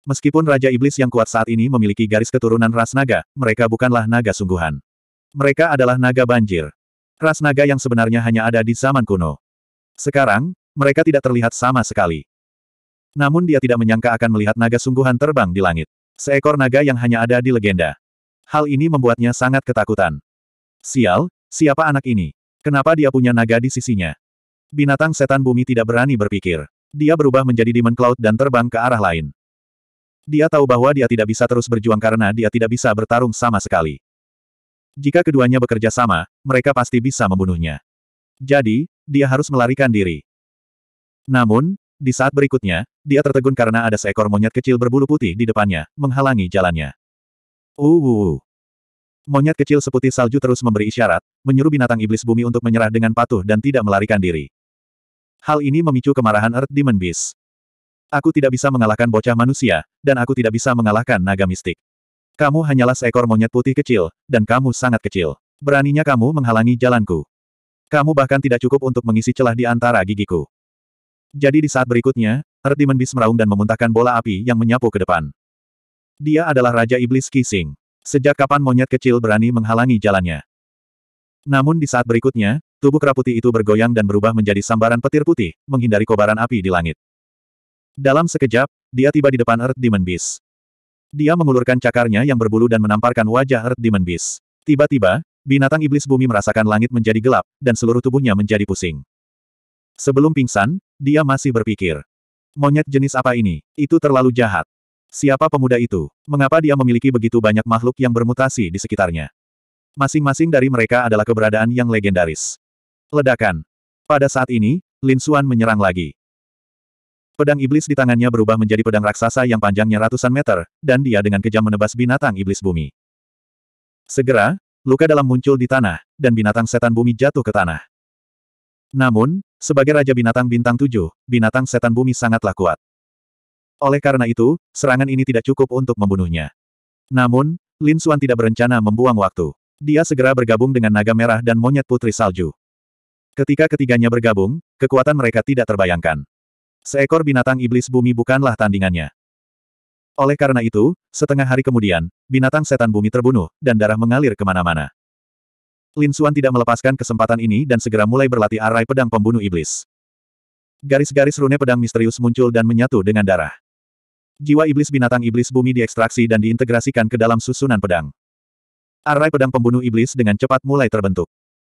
Meskipun Raja Iblis yang kuat saat ini memiliki garis keturunan ras naga, mereka bukanlah naga sungguhan. Mereka adalah naga banjir. Ras naga yang sebenarnya hanya ada di zaman kuno. Sekarang, mereka tidak terlihat sama sekali. Namun dia tidak menyangka akan melihat naga sungguhan terbang di langit. Seekor naga yang hanya ada di legenda. Hal ini membuatnya sangat ketakutan. Sial, siapa anak ini? Kenapa dia punya naga di sisinya? Binatang setan bumi tidak berani berpikir. Dia berubah menjadi Demon Cloud dan terbang ke arah lain. Dia tahu bahwa dia tidak bisa terus berjuang karena dia tidak bisa bertarung sama sekali. Jika keduanya bekerja sama, mereka pasti bisa membunuhnya. Jadi, dia harus melarikan diri. Namun, di saat berikutnya, dia tertegun karena ada seekor monyet kecil berbulu putih di depannya, menghalangi jalannya. Uh. uh, uh. Monyet kecil seputih salju terus memberi isyarat, menyuruh binatang iblis bumi untuk menyerah dengan patuh dan tidak melarikan diri. Hal ini memicu kemarahan Earth Demon Beast. Aku tidak bisa mengalahkan bocah manusia, dan aku tidak bisa mengalahkan naga mistik. Kamu hanyalah seekor monyet putih kecil, dan kamu sangat kecil. Beraninya kamu menghalangi jalanku. Kamu bahkan tidak cukup untuk mengisi celah di antara gigiku. Jadi di saat berikutnya, Earth Demon Beast meraung dan memuntahkan bola api yang menyapu ke depan. Dia adalah Raja Iblis Kising. Sejak kapan monyet kecil berani menghalangi jalannya? Namun di saat berikutnya, tubuh keraputi itu bergoyang dan berubah menjadi sambaran petir putih, menghindari kobaran api di langit. Dalam sekejap, dia tiba di depan Earth Demon Beast. Dia mengulurkan cakarnya yang berbulu dan menamparkan wajah Earth Demon Beast. Tiba-tiba, binatang iblis bumi merasakan langit menjadi gelap, dan seluruh tubuhnya menjadi pusing. Sebelum pingsan, dia masih berpikir. Monyet jenis apa ini? Itu terlalu jahat. Siapa pemuda itu? Mengapa dia memiliki begitu banyak makhluk yang bermutasi di sekitarnya? Masing-masing dari mereka adalah keberadaan yang legendaris. Ledakan. Pada saat ini, Lin Suan menyerang lagi. Pedang iblis di tangannya berubah menjadi pedang raksasa yang panjangnya ratusan meter, dan dia dengan kejam menebas binatang iblis bumi. Segera, luka dalam muncul di tanah, dan binatang setan bumi jatuh ke tanah. Namun, sebagai Raja Binatang Bintang tujuh, binatang setan bumi sangatlah kuat. Oleh karena itu, serangan ini tidak cukup untuk membunuhnya. Namun, Lin Xuan tidak berencana membuang waktu. Dia segera bergabung dengan naga merah dan monyet putri salju. Ketika ketiganya bergabung, kekuatan mereka tidak terbayangkan. Seekor binatang iblis bumi bukanlah tandingannya. Oleh karena itu, setengah hari kemudian, binatang setan bumi terbunuh, dan darah mengalir kemana-mana. Lin Xuan tidak melepaskan kesempatan ini dan segera mulai berlatih arai pedang pembunuh iblis. Garis-garis rune pedang misterius muncul dan menyatu dengan darah. Jiwa iblis binatang iblis bumi diekstraksi dan diintegrasikan ke dalam susunan pedang. Arai pedang pembunuh iblis dengan cepat mulai terbentuk.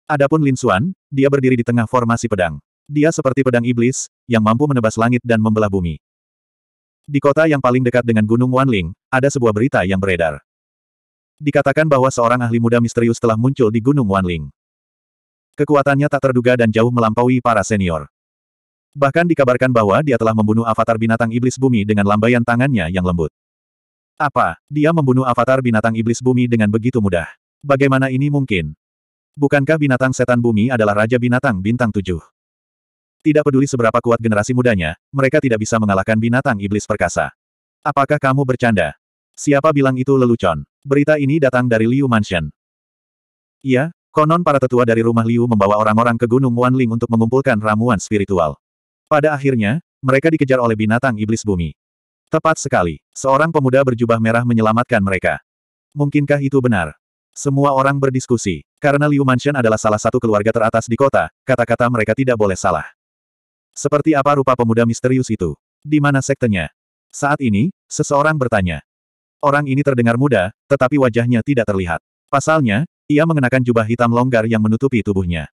Adapun Lin Xuan, dia berdiri di tengah formasi pedang. Dia seperti pedang iblis, yang mampu menebas langit dan membelah bumi. Di kota yang paling dekat dengan Gunung Wanling, ada sebuah berita yang beredar. Dikatakan bahwa seorang ahli muda misterius telah muncul di Gunung Wanling. Kekuatannya tak terduga dan jauh melampaui para senior. Bahkan dikabarkan bahwa dia telah membunuh avatar binatang iblis bumi dengan lambaian tangannya yang lembut. Apa, dia membunuh avatar binatang iblis bumi dengan begitu mudah? Bagaimana ini mungkin? Bukankah binatang setan bumi adalah raja binatang bintang tujuh? Tidak peduli seberapa kuat generasi mudanya, mereka tidak bisa mengalahkan binatang iblis perkasa. Apakah kamu bercanda? Siapa bilang itu lelucon? Berita ini datang dari Liu Mansion. Iya, konon para tetua dari rumah Liu membawa orang-orang ke Gunung Wanling untuk mengumpulkan ramuan spiritual. Pada akhirnya, mereka dikejar oleh binatang iblis bumi. Tepat sekali, seorang pemuda berjubah merah menyelamatkan mereka. Mungkinkah itu benar? Semua orang berdiskusi. Karena Liu Mansion adalah salah satu keluarga teratas di kota, kata-kata mereka tidak boleh salah. Seperti apa rupa pemuda misterius itu? Di mana sektenya? Saat ini, seseorang bertanya. Orang ini terdengar muda, tetapi wajahnya tidak terlihat. Pasalnya, ia mengenakan jubah hitam longgar yang menutupi tubuhnya.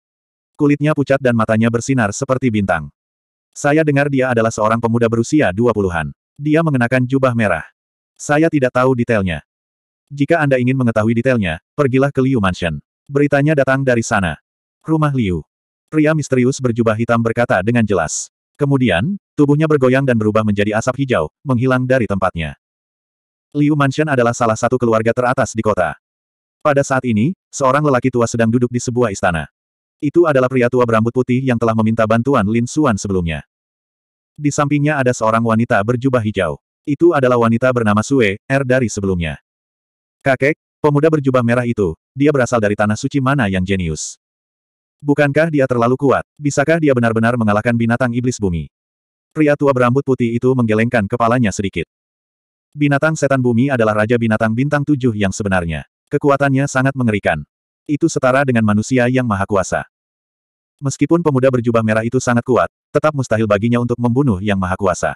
Kulitnya pucat dan matanya bersinar seperti bintang. Saya dengar dia adalah seorang pemuda berusia 20-an. Dia mengenakan jubah merah. Saya tidak tahu detailnya. Jika Anda ingin mengetahui detailnya, pergilah ke Liu Mansion. Beritanya datang dari sana. Rumah Liu. Pria misterius berjubah hitam berkata dengan jelas. Kemudian, tubuhnya bergoyang dan berubah menjadi asap hijau, menghilang dari tempatnya. Liu Mansion adalah salah satu keluarga teratas di kota. Pada saat ini, seorang lelaki tua sedang duduk di sebuah istana. Itu adalah pria tua berambut putih yang telah meminta bantuan Lin Suan sebelumnya. Di sampingnya ada seorang wanita berjubah hijau. Itu adalah wanita bernama Sue, R er dari sebelumnya. Kakek, pemuda berjubah merah itu, dia berasal dari tanah suci mana yang jenius. Bukankah dia terlalu kuat? Bisakah dia benar-benar mengalahkan binatang iblis bumi? Pria tua berambut putih itu menggelengkan kepalanya sedikit. Binatang setan bumi adalah raja binatang bintang tujuh yang sebenarnya. Kekuatannya sangat mengerikan. Itu setara dengan manusia yang maha kuasa. Meskipun pemuda berjubah merah itu sangat kuat, tetap mustahil baginya untuk membunuh yang maha kuasa.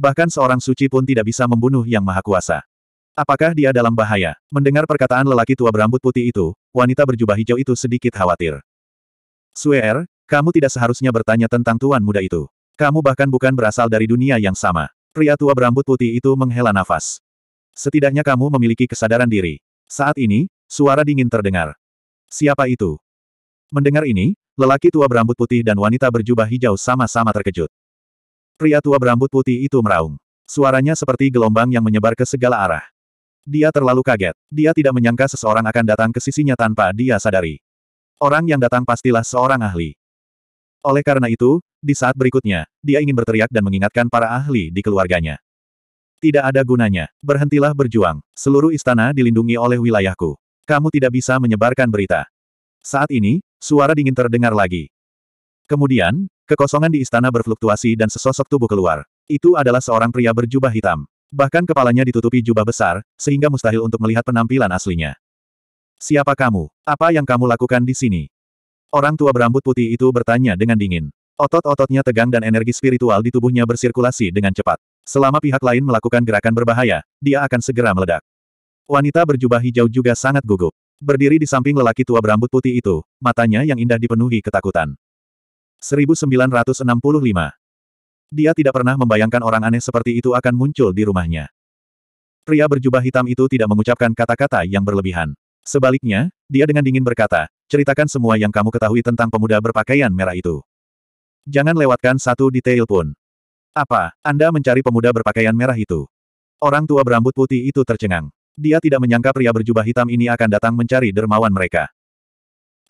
Bahkan seorang suci pun tidak bisa membunuh yang maha kuasa. Apakah dia dalam bahaya? Mendengar perkataan lelaki tua berambut putih itu, wanita berjubah hijau itu sedikit khawatir. Suer, kamu tidak seharusnya bertanya tentang tuan muda itu. Kamu bahkan bukan berasal dari dunia yang sama. Pria tua berambut putih itu menghela nafas. Setidaknya kamu memiliki kesadaran diri. Saat ini, suara dingin terdengar. Siapa itu? Mendengar ini, lelaki tua berambut putih dan wanita berjubah hijau sama-sama terkejut. Pria tua berambut putih itu meraung. Suaranya seperti gelombang yang menyebar ke segala arah. Dia terlalu kaget. Dia tidak menyangka seseorang akan datang ke sisinya tanpa dia sadari. Orang yang datang pastilah seorang ahli. Oleh karena itu, di saat berikutnya, dia ingin berteriak dan mengingatkan para ahli di keluarganya. Tidak ada gunanya. Berhentilah berjuang. Seluruh istana dilindungi oleh wilayahku. Kamu tidak bisa menyebarkan berita. Saat ini, suara dingin terdengar lagi. Kemudian, kekosongan di istana berfluktuasi dan sesosok tubuh keluar. Itu adalah seorang pria berjubah hitam. Bahkan kepalanya ditutupi jubah besar, sehingga mustahil untuk melihat penampilan aslinya. Siapa kamu? Apa yang kamu lakukan di sini? Orang tua berambut putih itu bertanya dengan dingin. Otot-ototnya tegang dan energi spiritual di tubuhnya bersirkulasi dengan cepat. Selama pihak lain melakukan gerakan berbahaya, dia akan segera meledak. Wanita berjubah hijau juga sangat gugup. Berdiri di samping lelaki tua berambut putih itu, matanya yang indah dipenuhi ketakutan. 1965 Dia tidak pernah membayangkan orang aneh seperti itu akan muncul di rumahnya. Pria berjubah hitam itu tidak mengucapkan kata-kata yang berlebihan. Sebaliknya, dia dengan dingin berkata, ceritakan semua yang kamu ketahui tentang pemuda berpakaian merah itu. Jangan lewatkan satu detail pun. Apa, Anda mencari pemuda berpakaian merah itu? Orang tua berambut putih itu tercengang. Dia tidak menyangka pria berjubah hitam ini akan datang mencari dermawan mereka.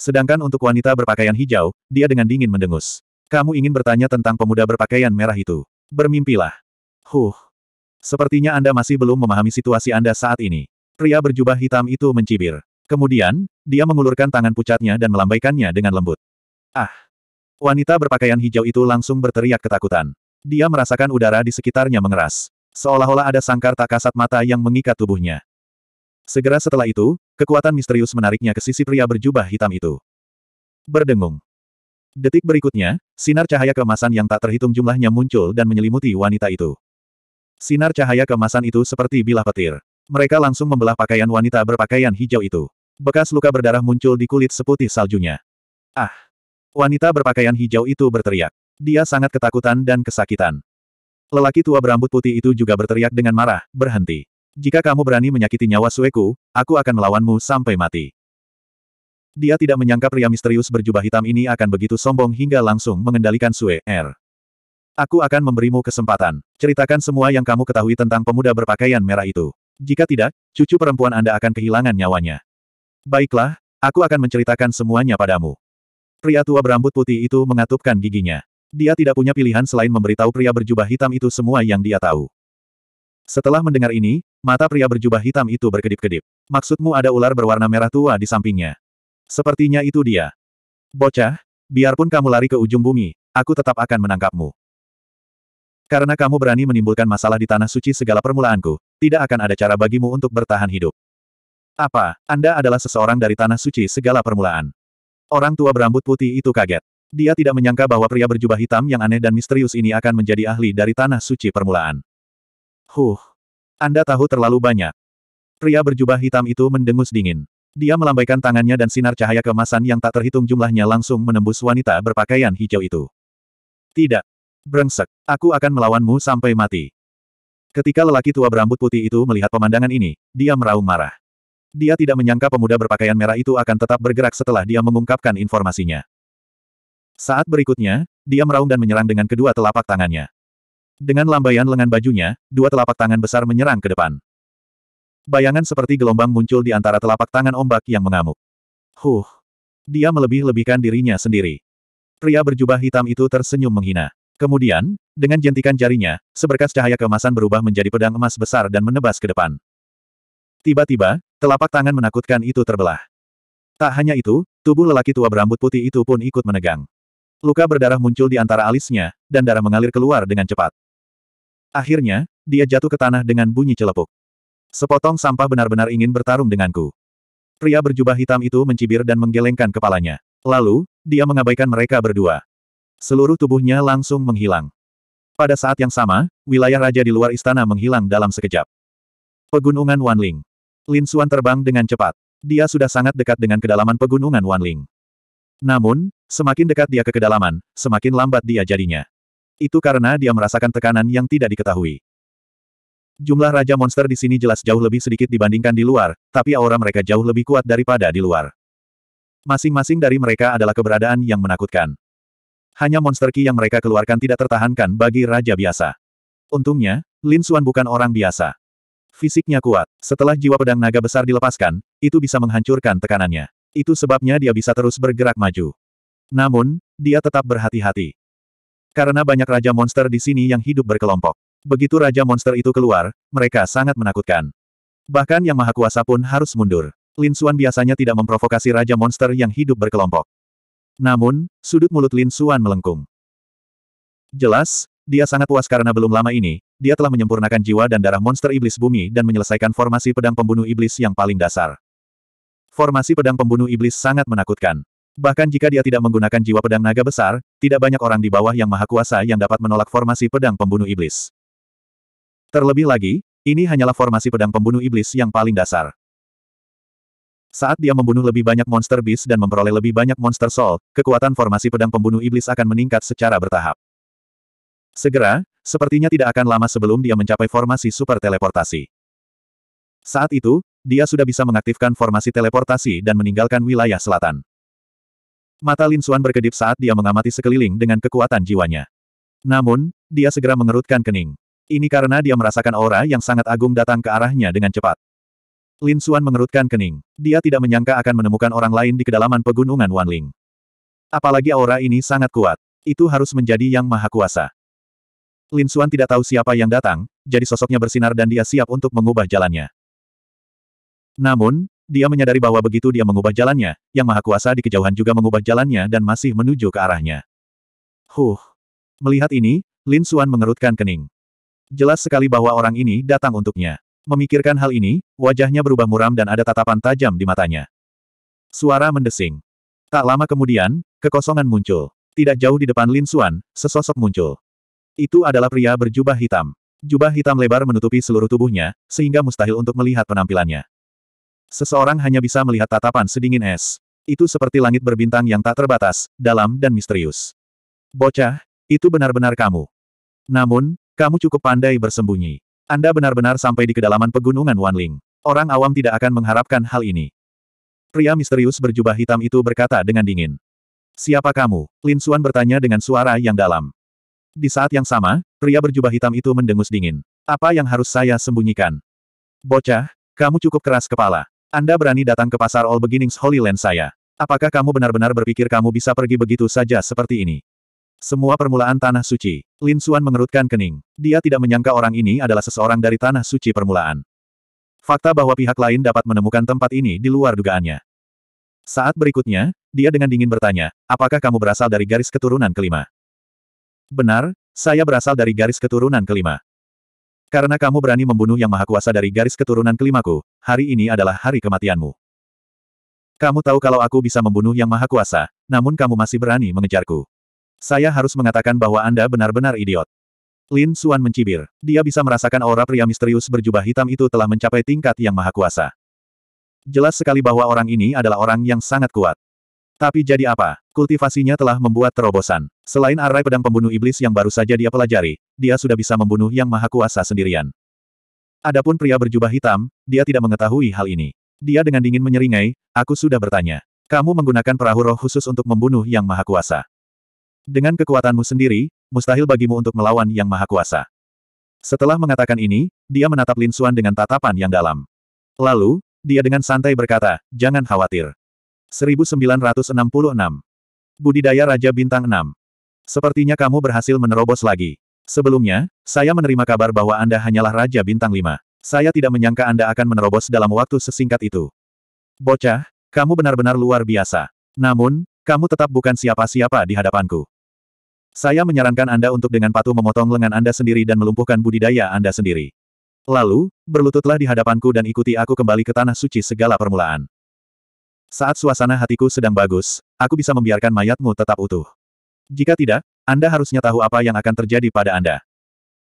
Sedangkan untuk wanita berpakaian hijau, dia dengan dingin mendengus. Kamu ingin bertanya tentang pemuda berpakaian merah itu. Bermimpilah. Huh. Sepertinya Anda masih belum memahami situasi Anda saat ini. Pria berjubah hitam itu mencibir. Kemudian, dia mengulurkan tangan pucatnya dan melambaikannya dengan lembut. Ah! Wanita berpakaian hijau itu langsung berteriak ketakutan. Dia merasakan udara di sekitarnya mengeras. Seolah-olah ada sangkar tak kasat mata yang mengikat tubuhnya. Segera setelah itu, kekuatan misterius menariknya ke sisi pria berjubah hitam itu. Berdengung. Detik berikutnya, sinar cahaya kemasan yang tak terhitung jumlahnya muncul dan menyelimuti wanita itu. Sinar cahaya kemasan itu seperti bilah petir. Mereka langsung membelah pakaian wanita berpakaian hijau itu. Bekas luka berdarah muncul di kulit seputih saljunya. Ah! Wanita berpakaian hijau itu berteriak. Dia sangat ketakutan dan kesakitan. Lelaki tua berambut putih itu juga berteriak dengan marah, berhenti. Jika kamu berani menyakiti nyawa sueku, aku akan melawanmu sampai mati. Dia tidak menyangka pria misterius berjubah hitam ini akan begitu sombong hingga langsung mengendalikan Sue Er. Aku akan memberimu kesempatan. Ceritakan semua yang kamu ketahui tentang pemuda berpakaian merah itu. Jika tidak, cucu perempuan Anda akan kehilangan nyawanya. Baiklah, aku akan menceritakan semuanya padamu. Pria tua berambut putih itu mengatupkan giginya. Dia tidak punya pilihan selain memberitahu pria berjubah hitam itu semua yang dia tahu. Setelah mendengar ini, mata pria berjubah hitam itu berkedip-kedip. Maksudmu ada ular berwarna merah tua di sampingnya? Sepertinya itu dia. Bocah, biarpun kamu lari ke ujung bumi, aku tetap akan menangkapmu. Karena kamu berani menimbulkan masalah di tanah suci segala permulaanku, tidak akan ada cara bagimu untuk bertahan hidup. Apa, Anda adalah seseorang dari tanah suci segala permulaan? Orang tua berambut putih itu kaget. Dia tidak menyangka bahwa pria berjubah hitam yang aneh dan misterius ini akan menjadi ahli dari tanah suci permulaan. Huh, Anda tahu terlalu banyak. Pria berjubah hitam itu mendengus dingin. Dia melambaikan tangannya dan sinar cahaya kemasan yang tak terhitung jumlahnya langsung menembus wanita berpakaian hijau itu. Tidak, Brengsek, aku akan melawanmu sampai mati. Ketika lelaki tua berambut putih itu melihat pemandangan ini, dia meraung marah. Dia tidak menyangka pemuda berpakaian merah itu akan tetap bergerak setelah dia mengungkapkan informasinya. Saat berikutnya, dia meraung dan menyerang dengan kedua telapak tangannya. Dengan lambaian lengan bajunya, dua telapak tangan besar menyerang ke depan. Bayangan seperti gelombang muncul di antara telapak tangan ombak yang mengamuk. Huh! Dia melebih-lebihkan dirinya sendiri. Pria berjubah hitam itu tersenyum menghina. Kemudian, dengan jentikan jarinya, seberkas cahaya kemasan berubah menjadi pedang emas besar dan menebas ke depan. Tiba-tiba, telapak tangan menakutkan itu terbelah. Tak hanya itu, tubuh lelaki tua berambut putih itu pun ikut menegang. Luka berdarah muncul di antara alisnya, dan darah mengalir keluar dengan cepat. Akhirnya, dia jatuh ke tanah dengan bunyi celepuk. Sepotong sampah benar-benar ingin bertarung denganku. Pria berjubah hitam itu mencibir dan menggelengkan kepalanya. Lalu, dia mengabaikan mereka berdua. Seluruh tubuhnya langsung menghilang. Pada saat yang sama, wilayah raja di luar istana menghilang dalam sekejap. Pegunungan Wanling. Lin Xuan terbang dengan cepat. Dia sudah sangat dekat dengan kedalaman pegunungan Wanling. Namun, semakin dekat dia ke kedalaman, semakin lambat dia jadinya. Itu karena dia merasakan tekanan yang tidak diketahui. Jumlah raja monster di sini jelas jauh lebih sedikit dibandingkan di luar, tapi aura mereka jauh lebih kuat daripada di luar. Masing-masing dari mereka adalah keberadaan yang menakutkan hanya monster ki yang mereka keluarkan tidak tertahankan bagi raja biasa. Untungnya, Lin Xuan bukan orang biasa. Fisiknya kuat. Setelah jiwa pedang naga besar dilepaskan, itu bisa menghancurkan tekanannya. Itu sebabnya dia bisa terus bergerak maju. Namun, dia tetap berhati-hati. Karena banyak raja monster di sini yang hidup berkelompok. Begitu raja monster itu keluar, mereka sangat menakutkan. Bahkan yang maha kuasa pun harus mundur. Lin Xuan biasanya tidak memprovokasi raja monster yang hidup berkelompok. Namun, sudut mulut Lin Suan melengkung. Jelas, dia sangat puas karena belum lama ini, dia telah menyempurnakan jiwa dan darah monster iblis bumi dan menyelesaikan formasi pedang pembunuh iblis yang paling dasar. Formasi pedang pembunuh iblis sangat menakutkan. Bahkan jika dia tidak menggunakan jiwa pedang naga besar, tidak banyak orang di bawah yang maha kuasa yang dapat menolak formasi pedang pembunuh iblis. Terlebih lagi, ini hanyalah formasi pedang pembunuh iblis yang paling dasar. Saat dia membunuh lebih banyak monster beast dan memperoleh lebih banyak monster soul, kekuatan formasi pedang pembunuh iblis akan meningkat secara bertahap. Segera, sepertinya tidak akan lama sebelum dia mencapai formasi super teleportasi. Saat itu, dia sudah bisa mengaktifkan formasi teleportasi dan meninggalkan wilayah selatan. Mata Lin Xuan berkedip saat dia mengamati sekeliling dengan kekuatan jiwanya. Namun, dia segera mengerutkan kening. Ini karena dia merasakan aura yang sangat agung datang ke arahnya dengan cepat. Lin Xuan mengerutkan kening. Dia tidak menyangka akan menemukan orang lain di kedalaman pegunungan Wanling. Apalagi aura ini sangat kuat. Itu harus menjadi yang maha kuasa. Lin Xuan tidak tahu siapa yang datang, jadi sosoknya bersinar dan dia siap untuk mengubah jalannya. Namun, dia menyadari bahwa begitu dia mengubah jalannya, yang maha kuasa di kejauhan juga mengubah jalannya dan masih menuju ke arahnya. Huh. Melihat ini, Lin Xuan mengerutkan kening. Jelas sekali bahwa orang ini datang untuknya. Memikirkan hal ini, wajahnya berubah muram dan ada tatapan tajam di matanya. Suara mendesing. Tak lama kemudian, kekosongan muncul. Tidak jauh di depan Lin Suan, sesosok muncul. Itu adalah pria berjubah hitam. Jubah hitam lebar menutupi seluruh tubuhnya, sehingga mustahil untuk melihat penampilannya. Seseorang hanya bisa melihat tatapan sedingin es. Itu seperti langit berbintang yang tak terbatas, dalam dan misterius. Bocah, itu benar-benar kamu. Namun, kamu cukup pandai bersembunyi. Anda benar-benar sampai di kedalaman pegunungan Wanling. Orang awam tidak akan mengharapkan hal ini. Pria misterius berjubah hitam itu berkata dengan dingin. Siapa kamu? Lin Xuan bertanya dengan suara yang dalam. Di saat yang sama, pria berjubah hitam itu mendengus dingin. Apa yang harus saya sembunyikan? Bocah, kamu cukup keras kepala. Anda berani datang ke pasar All Beginnings Holy Land saya. Apakah kamu benar-benar berpikir kamu bisa pergi begitu saja seperti ini? Semua permulaan Tanah Suci. Lin Suan mengerutkan kening. Dia tidak menyangka orang ini adalah seseorang dari Tanah Suci permulaan. Fakta bahwa pihak lain dapat menemukan tempat ini di luar dugaannya. Saat berikutnya, dia dengan dingin bertanya, apakah kamu berasal dari garis keturunan kelima? Benar, saya berasal dari garis keturunan kelima. Karena kamu berani membunuh yang maha kuasa dari garis keturunan kelimaku, hari ini adalah hari kematianmu. Kamu tahu kalau aku bisa membunuh yang maha kuasa, namun kamu masih berani mengejarku. Saya harus mengatakan bahwa Anda benar-benar idiot. Lin Suan mencibir. Dia bisa merasakan aura pria misterius berjubah hitam itu telah mencapai tingkat yang maha kuasa. Jelas sekali bahwa orang ini adalah orang yang sangat kuat. Tapi jadi apa? Kultivasinya telah membuat terobosan. Selain arai pedang pembunuh iblis yang baru saja dia pelajari, dia sudah bisa membunuh yang maha kuasa sendirian. Adapun pria berjubah hitam, dia tidak mengetahui hal ini. Dia dengan dingin menyeringai, aku sudah bertanya. Kamu menggunakan perahu roh khusus untuk membunuh yang maha kuasa. Dengan kekuatanmu sendiri, mustahil bagimu untuk melawan Yang Maha Kuasa. Setelah mengatakan ini, dia menatap Lin Xuan dengan tatapan yang dalam. Lalu, dia dengan santai berkata, jangan khawatir. 1966. Budidaya Raja Bintang 6. Sepertinya kamu berhasil menerobos lagi. Sebelumnya, saya menerima kabar bahwa Anda hanyalah Raja Bintang 5. Saya tidak menyangka Anda akan menerobos dalam waktu sesingkat itu. Bocah, kamu benar-benar luar biasa. Namun, kamu tetap bukan siapa-siapa di hadapanku. Saya menyarankan Anda untuk dengan patuh memotong lengan Anda sendiri dan melumpuhkan budidaya Anda sendiri. Lalu, berlututlah di hadapanku dan ikuti aku kembali ke tanah suci segala permulaan. Saat suasana hatiku sedang bagus, aku bisa membiarkan mayatmu tetap utuh. Jika tidak, Anda harusnya tahu apa yang akan terjadi pada Anda.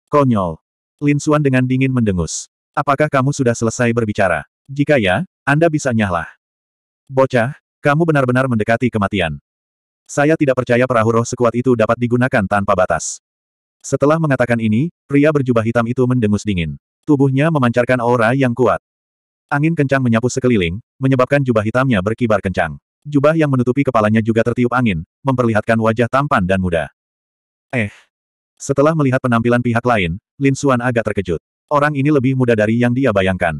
Konyol. Lin Xuan dengan dingin mendengus. Apakah kamu sudah selesai berbicara? Jika ya, Anda bisa nyahlah. Bocah, kamu benar-benar mendekati kematian. Saya tidak percaya perahu roh sekuat itu dapat digunakan tanpa batas. Setelah mengatakan ini, pria berjubah hitam itu mendengus dingin. Tubuhnya memancarkan aura yang kuat. Angin kencang menyapu sekeliling, menyebabkan jubah hitamnya berkibar kencang. Jubah yang menutupi kepalanya juga tertiup angin, memperlihatkan wajah tampan dan muda. Eh. Setelah melihat penampilan pihak lain, Lin Xuan agak terkejut. Orang ini lebih muda dari yang dia bayangkan.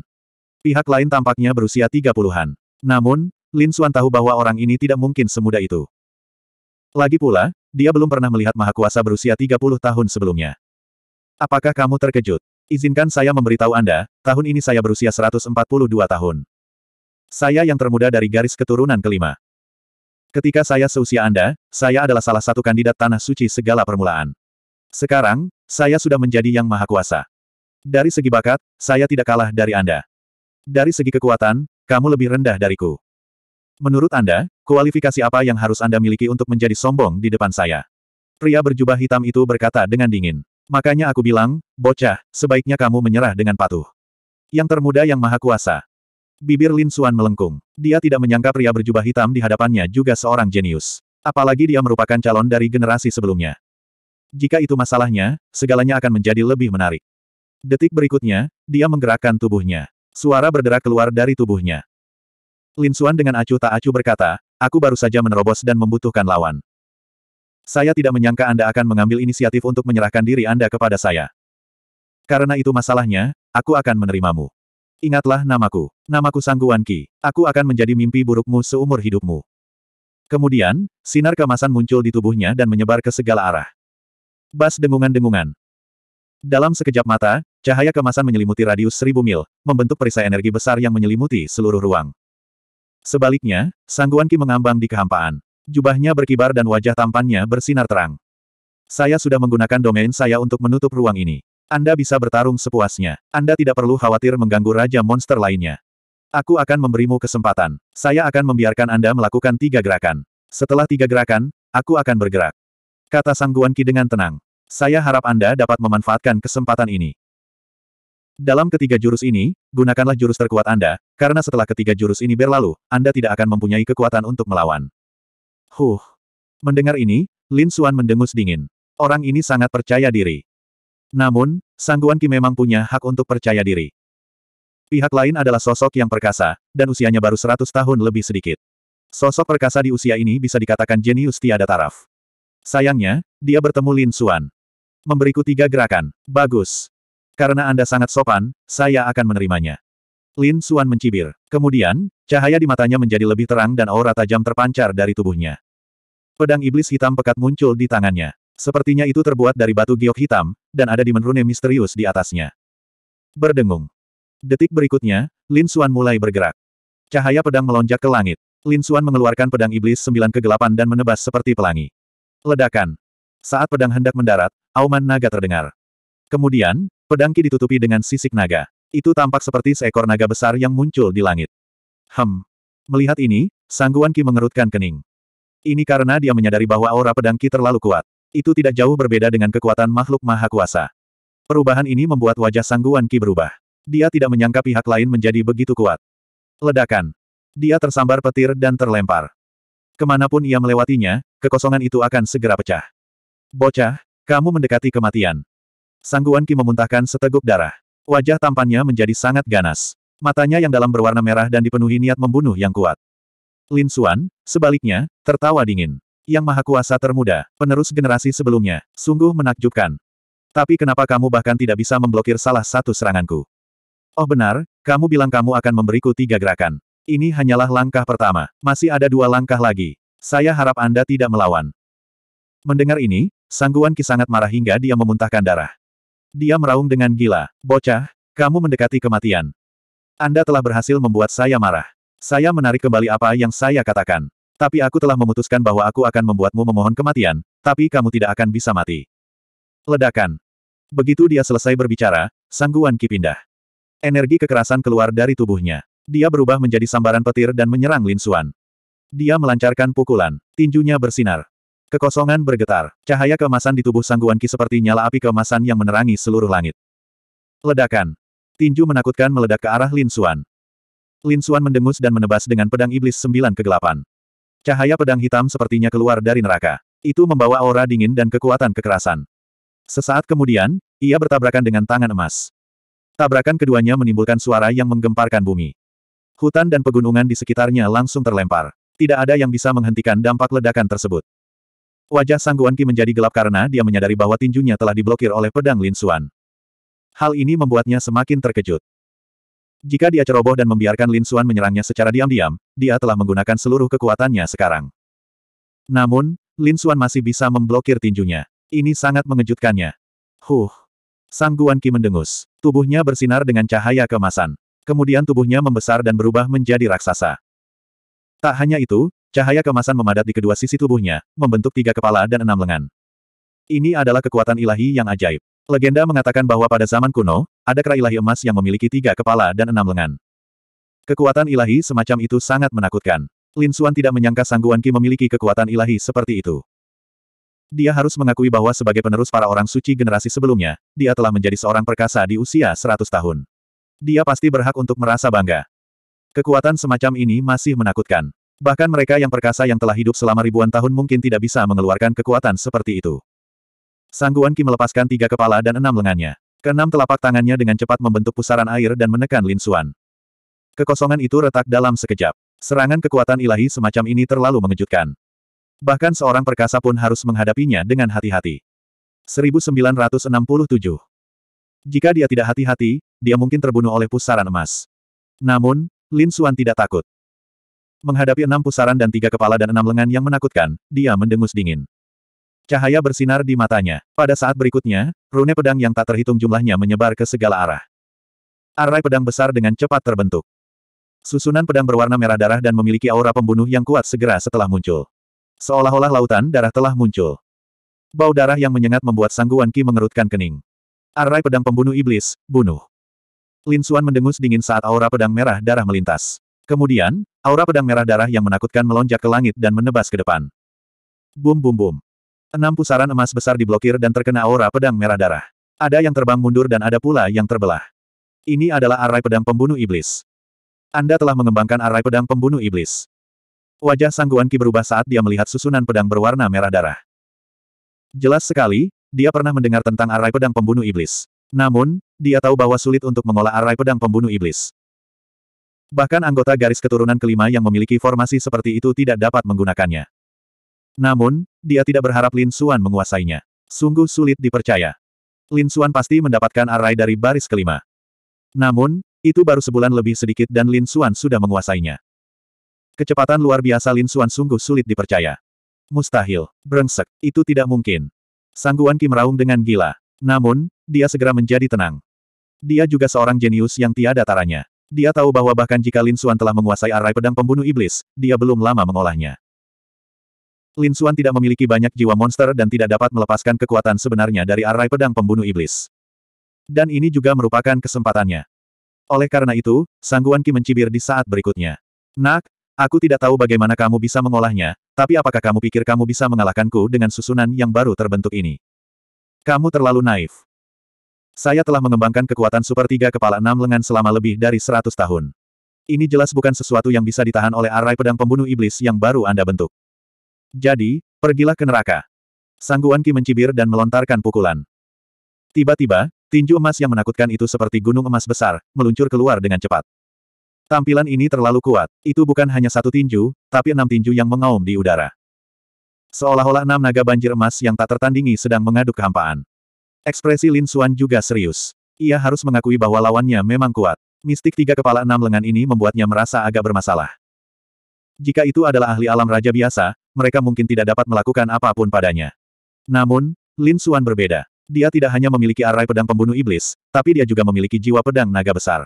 Pihak lain tampaknya berusia tiga puluhan. Namun, Lin Xuan tahu bahwa orang ini tidak mungkin semuda itu. Lagi pula, dia belum pernah melihat Mahakuasa berusia 30 tahun sebelumnya. Apakah kamu terkejut? Izinkan saya memberitahu Anda, tahun ini saya berusia 142 tahun. Saya yang termuda dari garis keturunan kelima. Ketika saya seusia Anda, saya adalah salah satu kandidat tanah suci segala permulaan. Sekarang, saya sudah menjadi yang maha kuasa. Dari segi bakat, saya tidak kalah dari Anda. Dari segi kekuatan, kamu lebih rendah dariku. Menurut Anda, Kualifikasi apa yang harus Anda miliki untuk menjadi sombong di depan saya? Pria berjubah hitam itu berkata dengan dingin. Makanya aku bilang, bocah, sebaiknya kamu menyerah dengan patuh. Yang termuda yang maha kuasa. Bibir Lin Suan melengkung. Dia tidak menyangka pria berjubah hitam di hadapannya juga seorang jenius. Apalagi dia merupakan calon dari generasi sebelumnya. Jika itu masalahnya, segalanya akan menjadi lebih menarik. Detik berikutnya, dia menggerakkan tubuhnya. Suara berderak keluar dari tubuhnya. Lin Suan dengan acuh tak acuh berkata, Aku baru saja menerobos dan membutuhkan lawan. Saya tidak menyangka Anda akan mengambil inisiatif untuk menyerahkan diri Anda kepada saya. Karena itu masalahnya, aku akan menerimamu. Ingatlah namaku. Namaku Sangguan Ki. Aku akan menjadi mimpi burukmu seumur hidupmu. Kemudian, sinar kemasan muncul di tubuhnya dan menyebar ke segala arah. Bas dengungan-dengungan. Dalam sekejap mata, cahaya kemasan menyelimuti radius seribu mil, membentuk perisai energi besar yang menyelimuti seluruh ruang. Sebaliknya, Sangguan Ki mengambang di kehampaan. Jubahnya berkibar dan wajah tampannya bersinar terang. Saya sudah menggunakan domain saya untuk menutup ruang ini. Anda bisa bertarung sepuasnya. Anda tidak perlu khawatir mengganggu Raja Monster lainnya. Aku akan memberimu kesempatan. Saya akan membiarkan Anda melakukan tiga gerakan. Setelah tiga gerakan, aku akan bergerak. Kata Sangguan Ki dengan tenang. Saya harap Anda dapat memanfaatkan kesempatan ini. Dalam ketiga jurus ini, gunakanlah jurus terkuat Anda, karena setelah ketiga jurus ini berlalu, Anda tidak akan mempunyai kekuatan untuk melawan. Huh. Mendengar ini, Lin Xuan mendengus dingin. Orang ini sangat percaya diri. Namun, Sangguan Qi memang punya hak untuk percaya diri. Pihak lain adalah sosok yang perkasa, dan usianya baru 100 tahun lebih sedikit. Sosok perkasa di usia ini bisa dikatakan jenius tiada taraf. Sayangnya, dia bertemu Lin Xuan. Memberiku tiga gerakan. Bagus. Karena Anda sangat sopan, saya akan menerimanya. Lin Suan mencibir. Kemudian, cahaya di matanya menjadi lebih terang dan aura tajam terpancar dari tubuhnya. Pedang iblis hitam pekat muncul di tangannya. Sepertinya itu terbuat dari batu giok hitam, dan ada di menurunnya misterius di atasnya. Berdengung. Detik berikutnya, Lin Suan mulai bergerak. Cahaya pedang melonjak ke langit. Lin Suan mengeluarkan pedang iblis sembilan kegelapan dan menebas seperti pelangi. Ledakan. Saat pedang hendak mendarat, auman naga terdengar. Kemudian, Pedangki ditutupi dengan sisik naga. Itu tampak seperti seekor naga besar yang muncul di langit. Hem. Melihat ini, Sangguan Ki mengerutkan kening. Ini karena dia menyadari bahwa aura pedangki terlalu kuat. Itu tidak jauh berbeda dengan kekuatan makhluk maha kuasa. Perubahan ini membuat wajah Sangguan Ki berubah. Dia tidak menyangka pihak lain menjadi begitu kuat. Ledakan. Dia tersambar petir dan terlempar. Kemanapun ia melewatinya, kekosongan itu akan segera pecah. Bocah, kamu mendekati kematian. Sangguan Ki memuntahkan seteguk darah. Wajah tampannya menjadi sangat ganas. Matanya yang dalam berwarna merah dan dipenuhi niat membunuh yang kuat. Lin Xuan, sebaliknya, tertawa dingin. Yang Maha Kuasa termuda, penerus generasi sebelumnya, sungguh menakjubkan. Tapi kenapa kamu bahkan tidak bisa memblokir salah satu seranganku? Oh benar, kamu bilang kamu akan memberiku tiga gerakan. Ini hanyalah langkah pertama, masih ada dua langkah lagi. Saya harap Anda tidak melawan. Mendengar ini, Sangguan Ki sangat marah hingga dia memuntahkan darah. Dia meraung dengan gila. Bocah, kamu mendekati kematian. Anda telah berhasil membuat saya marah. Saya menarik kembali apa yang saya katakan. Tapi aku telah memutuskan bahwa aku akan membuatmu memohon kematian, tapi kamu tidak akan bisa mati. Ledakan. Begitu dia selesai berbicara, sangguan Ki pindah. Energi kekerasan keluar dari tubuhnya. Dia berubah menjadi sambaran petir dan menyerang Lin Suan. Dia melancarkan pukulan. Tinjunya bersinar. Kekosongan bergetar. Cahaya keemasan di tubuh sangguan Ki seperti nyala api keemasan yang menerangi seluruh langit. Ledakan. Tinju menakutkan meledak ke arah Lin Xuan. Lin Xuan mendengus dan menebas dengan pedang iblis sembilan kegelapan. Cahaya pedang hitam sepertinya keluar dari neraka. Itu membawa aura dingin dan kekuatan kekerasan. Sesaat kemudian, ia bertabrakan dengan tangan emas. Tabrakan keduanya menimbulkan suara yang menggemparkan bumi. Hutan dan pegunungan di sekitarnya langsung terlempar. Tidak ada yang bisa menghentikan dampak ledakan tersebut. Wajah Sang Guanqi menjadi gelap karena dia menyadari bahwa tinjunya telah diblokir oleh pedang Lin Xuan. Hal ini membuatnya semakin terkejut. Jika dia ceroboh dan membiarkan Lin Xuan menyerangnya secara diam-diam, dia telah menggunakan seluruh kekuatannya sekarang. Namun, Lin Xuan masih bisa memblokir tinjunya. Ini sangat mengejutkannya. Huh. Sang Guan Qi mendengus. Tubuhnya bersinar dengan cahaya kemasan. Kemudian tubuhnya membesar dan berubah menjadi raksasa. Tak hanya itu, Cahaya kemasan memadat di kedua sisi tubuhnya, membentuk tiga kepala dan enam lengan. Ini adalah kekuatan ilahi yang ajaib. Legenda mengatakan bahwa pada zaman kuno, ada kera ilahi emas yang memiliki tiga kepala dan enam lengan. Kekuatan ilahi semacam itu sangat menakutkan. Lin Xuan tidak menyangka Sangguan Ki memiliki kekuatan ilahi seperti itu. Dia harus mengakui bahwa sebagai penerus para orang suci generasi sebelumnya, dia telah menjadi seorang perkasa di usia 100 tahun. Dia pasti berhak untuk merasa bangga. Kekuatan semacam ini masih menakutkan. Bahkan mereka yang perkasa yang telah hidup selama ribuan tahun mungkin tidak bisa mengeluarkan kekuatan seperti itu. Sangguan Qi melepaskan tiga kepala dan enam lengannya. Keenam telapak tangannya dengan cepat membentuk pusaran air dan menekan Lin Xuan. Kekosongan itu retak dalam sekejap. Serangan kekuatan ilahi semacam ini terlalu mengejutkan. Bahkan seorang perkasa pun harus menghadapinya dengan hati-hati. 1967 Jika dia tidak hati-hati, dia mungkin terbunuh oleh pusaran emas. Namun, Lin Xuan tidak takut. Menghadapi enam pusaran dan tiga kepala dan enam lengan yang menakutkan, dia mendengus dingin. Cahaya bersinar di matanya. Pada saat berikutnya, rune pedang yang tak terhitung jumlahnya menyebar ke segala arah. Arai pedang besar dengan cepat terbentuk. Susunan pedang berwarna merah darah dan memiliki aura pembunuh yang kuat segera setelah muncul. Seolah-olah lautan darah telah muncul. Bau darah yang menyengat membuat Sangguan Ki mengerutkan kening. Arai pedang pembunuh iblis, bunuh. Lin Xuan mendengus dingin saat aura pedang merah darah melintas. Kemudian, Aura pedang merah darah yang menakutkan melonjak ke langit dan menebas ke depan. Bum bum bum. Enam pusaran emas besar diblokir dan terkena aura pedang merah darah. Ada yang terbang mundur dan ada pula yang terbelah. Ini adalah arai pedang pembunuh iblis. Anda telah mengembangkan arai pedang pembunuh iblis. Wajah Sangguan Ki berubah saat dia melihat susunan pedang berwarna merah darah. Jelas sekali, dia pernah mendengar tentang arai pedang pembunuh iblis. Namun, dia tahu bahwa sulit untuk mengolah arai pedang pembunuh iblis. Bahkan anggota garis keturunan kelima yang memiliki formasi seperti itu tidak dapat menggunakannya. Namun, dia tidak berharap Lin Xuan menguasainya. Sungguh sulit dipercaya. Lin Xuan pasti mendapatkan arai dari baris kelima. Namun, itu baru sebulan lebih sedikit dan Lin Xuan sudah menguasainya. Kecepatan luar biasa Lin Xuan sungguh sulit dipercaya. Mustahil, brengsek, itu tidak mungkin. Sangguan Kim Raung dengan gila. Namun, dia segera menjadi tenang. Dia juga seorang jenius yang tiada taranya. Dia tahu bahwa bahkan jika Lin Xuan telah menguasai arai pedang pembunuh iblis, dia belum lama mengolahnya. Lin Xuan tidak memiliki banyak jiwa monster dan tidak dapat melepaskan kekuatan sebenarnya dari arai pedang pembunuh iblis. Dan ini juga merupakan kesempatannya. Oleh karena itu, Sangguan Ki mencibir di saat berikutnya. Nak, aku tidak tahu bagaimana kamu bisa mengolahnya, tapi apakah kamu pikir kamu bisa mengalahkanku dengan susunan yang baru terbentuk ini? Kamu terlalu naif. Saya telah mengembangkan kekuatan super tiga kepala enam lengan selama lebih dari seratus tahun. Ini jelas bukan sesuatu yang bisa ditahan oleh arai pedang pembunuh iblis yang baru Anda bentuk. Jadi, pergilah ke neraka. Sangguan Ki mencibir dan melontarkan pukulan. Tiba-tiba, tinju emas yang menakutkan itu seperti gunung emas besar, meluncur keluar dengan cepat. Tampilan ini terlalu kuat. Itu bukan hanya satu tinju, tapi enam tinju yang mengaum di udara. Seolah-olah enam naga banjir emas yang tak tertandingi sedang mengaduk kehampaan. Ekspresi Lin Xuan juga serius. Ia harus mengakui bahwa lawannya memang kuat. Mistik tiga kepala enam lengan ini membuatnya merasa agak bermasalah. Jika itu adalah ahli alam raja biasa, mereka mungkin tidak dapat melakukan apapun padanya. Namun, Lin Xuan berbeda. Dia tidak hanya memiliki arai pedang pembunuh iblis, tapi dia juga memiliki jiwa pedang naga besar.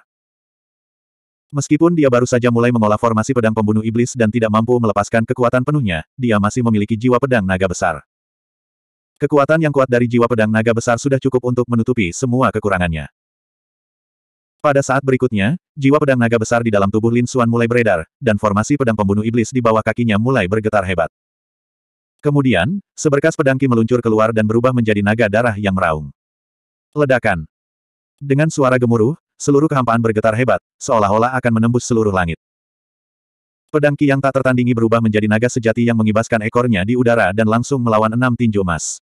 Meskipun dia baru saja mulai mengolah formasi pedang pembunuh iblis dan tidak mampu melepaskan kekuatan penuhnya, dia masih memiliki jiwa pedang naga besar. Kekuatan yang kuat dari jiwa pedang naga besar sudah cukup untuk menutupi semua kekurangannya. Pada saat berikutnya, jiwa pedang naga besar di dalam tubuh Lin Xuan mulai beredar, dan formasi pedang pembunuh iblis di bawah kakinya mulai bergetar hebat. Kemudian, seberkas pedangki meluncur keluar dan berubah menjadi naga darah yang meraung. Ledakan. Dengan suara gemuruh, seluruh kehampaan bergetar hebat, seolah-olah akan menembus seluruh langit. Pedangki yang tak tertandingi berubah menjadi naga sejati yang mengibaskan ekornya di udara dan langsung melawan enam tinju emas.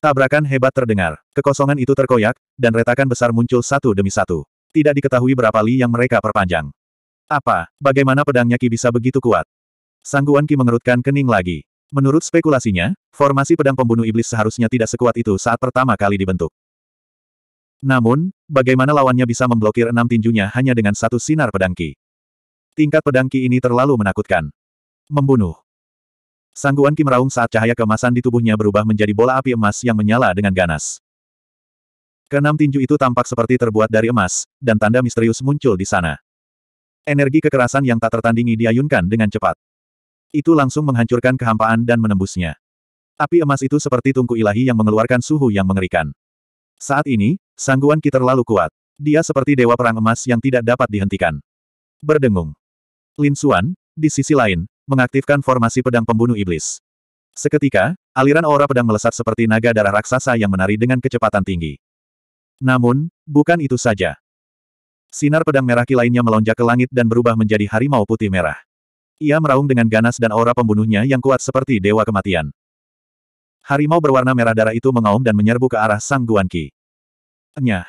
Tabrakan hebat terdengar. Kekosongan itu terkoyak, dan retakan besar muncul satu demi satu. Tidak diketahui berapa li yang mereka perpanjang. Apa, bagaimana pedangnya Ki bisa begitu kuat? Sangguan Ki mengerutkan kening lagi. Menurut spekulasinya, formasi pedang pembunuh iblis seharusnya tidak sekuat itu saat pertama kali dibentuk. Namun, bagaimana lawannya bisa memblokir enam tinjunya hanya dengan satu sinar pedang Ki? Tingkat pedang Ki ini terlalu menakutkan. Membunuh. Sangguan Kim Raung saat cahaya kemasan di tubuhnya berubah menjadi bola api emas yang menyala dengan ganas. Keenam tinju itu tampak seperti terbuat dari emas, dan tanda misterius muncul di sana. Energi kekerasan yang tak tertandingi diayunkan dengan cepat. Itu langsung menghancurkan kehampaan dan menembusnya. Api emas itu seperti tungku ilahi yang mengeluarkan suhu yang mengerikan. Saat ini, sangguan Ki terlalu kuat. Dia seperti dewa perang emas yang tidak dapat dihentikan. Berdengung. Lin Xuan, di sisi lain, mengaktifkan formasi pedang pembunuh iblis. Seketika, aliran aura pedang melesat seperti naga darah raksasa yang menari dengan kecepatan tinggi. Namun, bukan itu saja. Sinar pedang merah kilainya melonjak ke langit dan berubah menjadi harimau putih merah. Ia meraung dengan ganas dan aura pembunuhnya yang kuat seperti dewa kematian. Harimau berwarna merah darah itu mengaum dan menyerbu ke arah Sang Guan Qi. Enyah.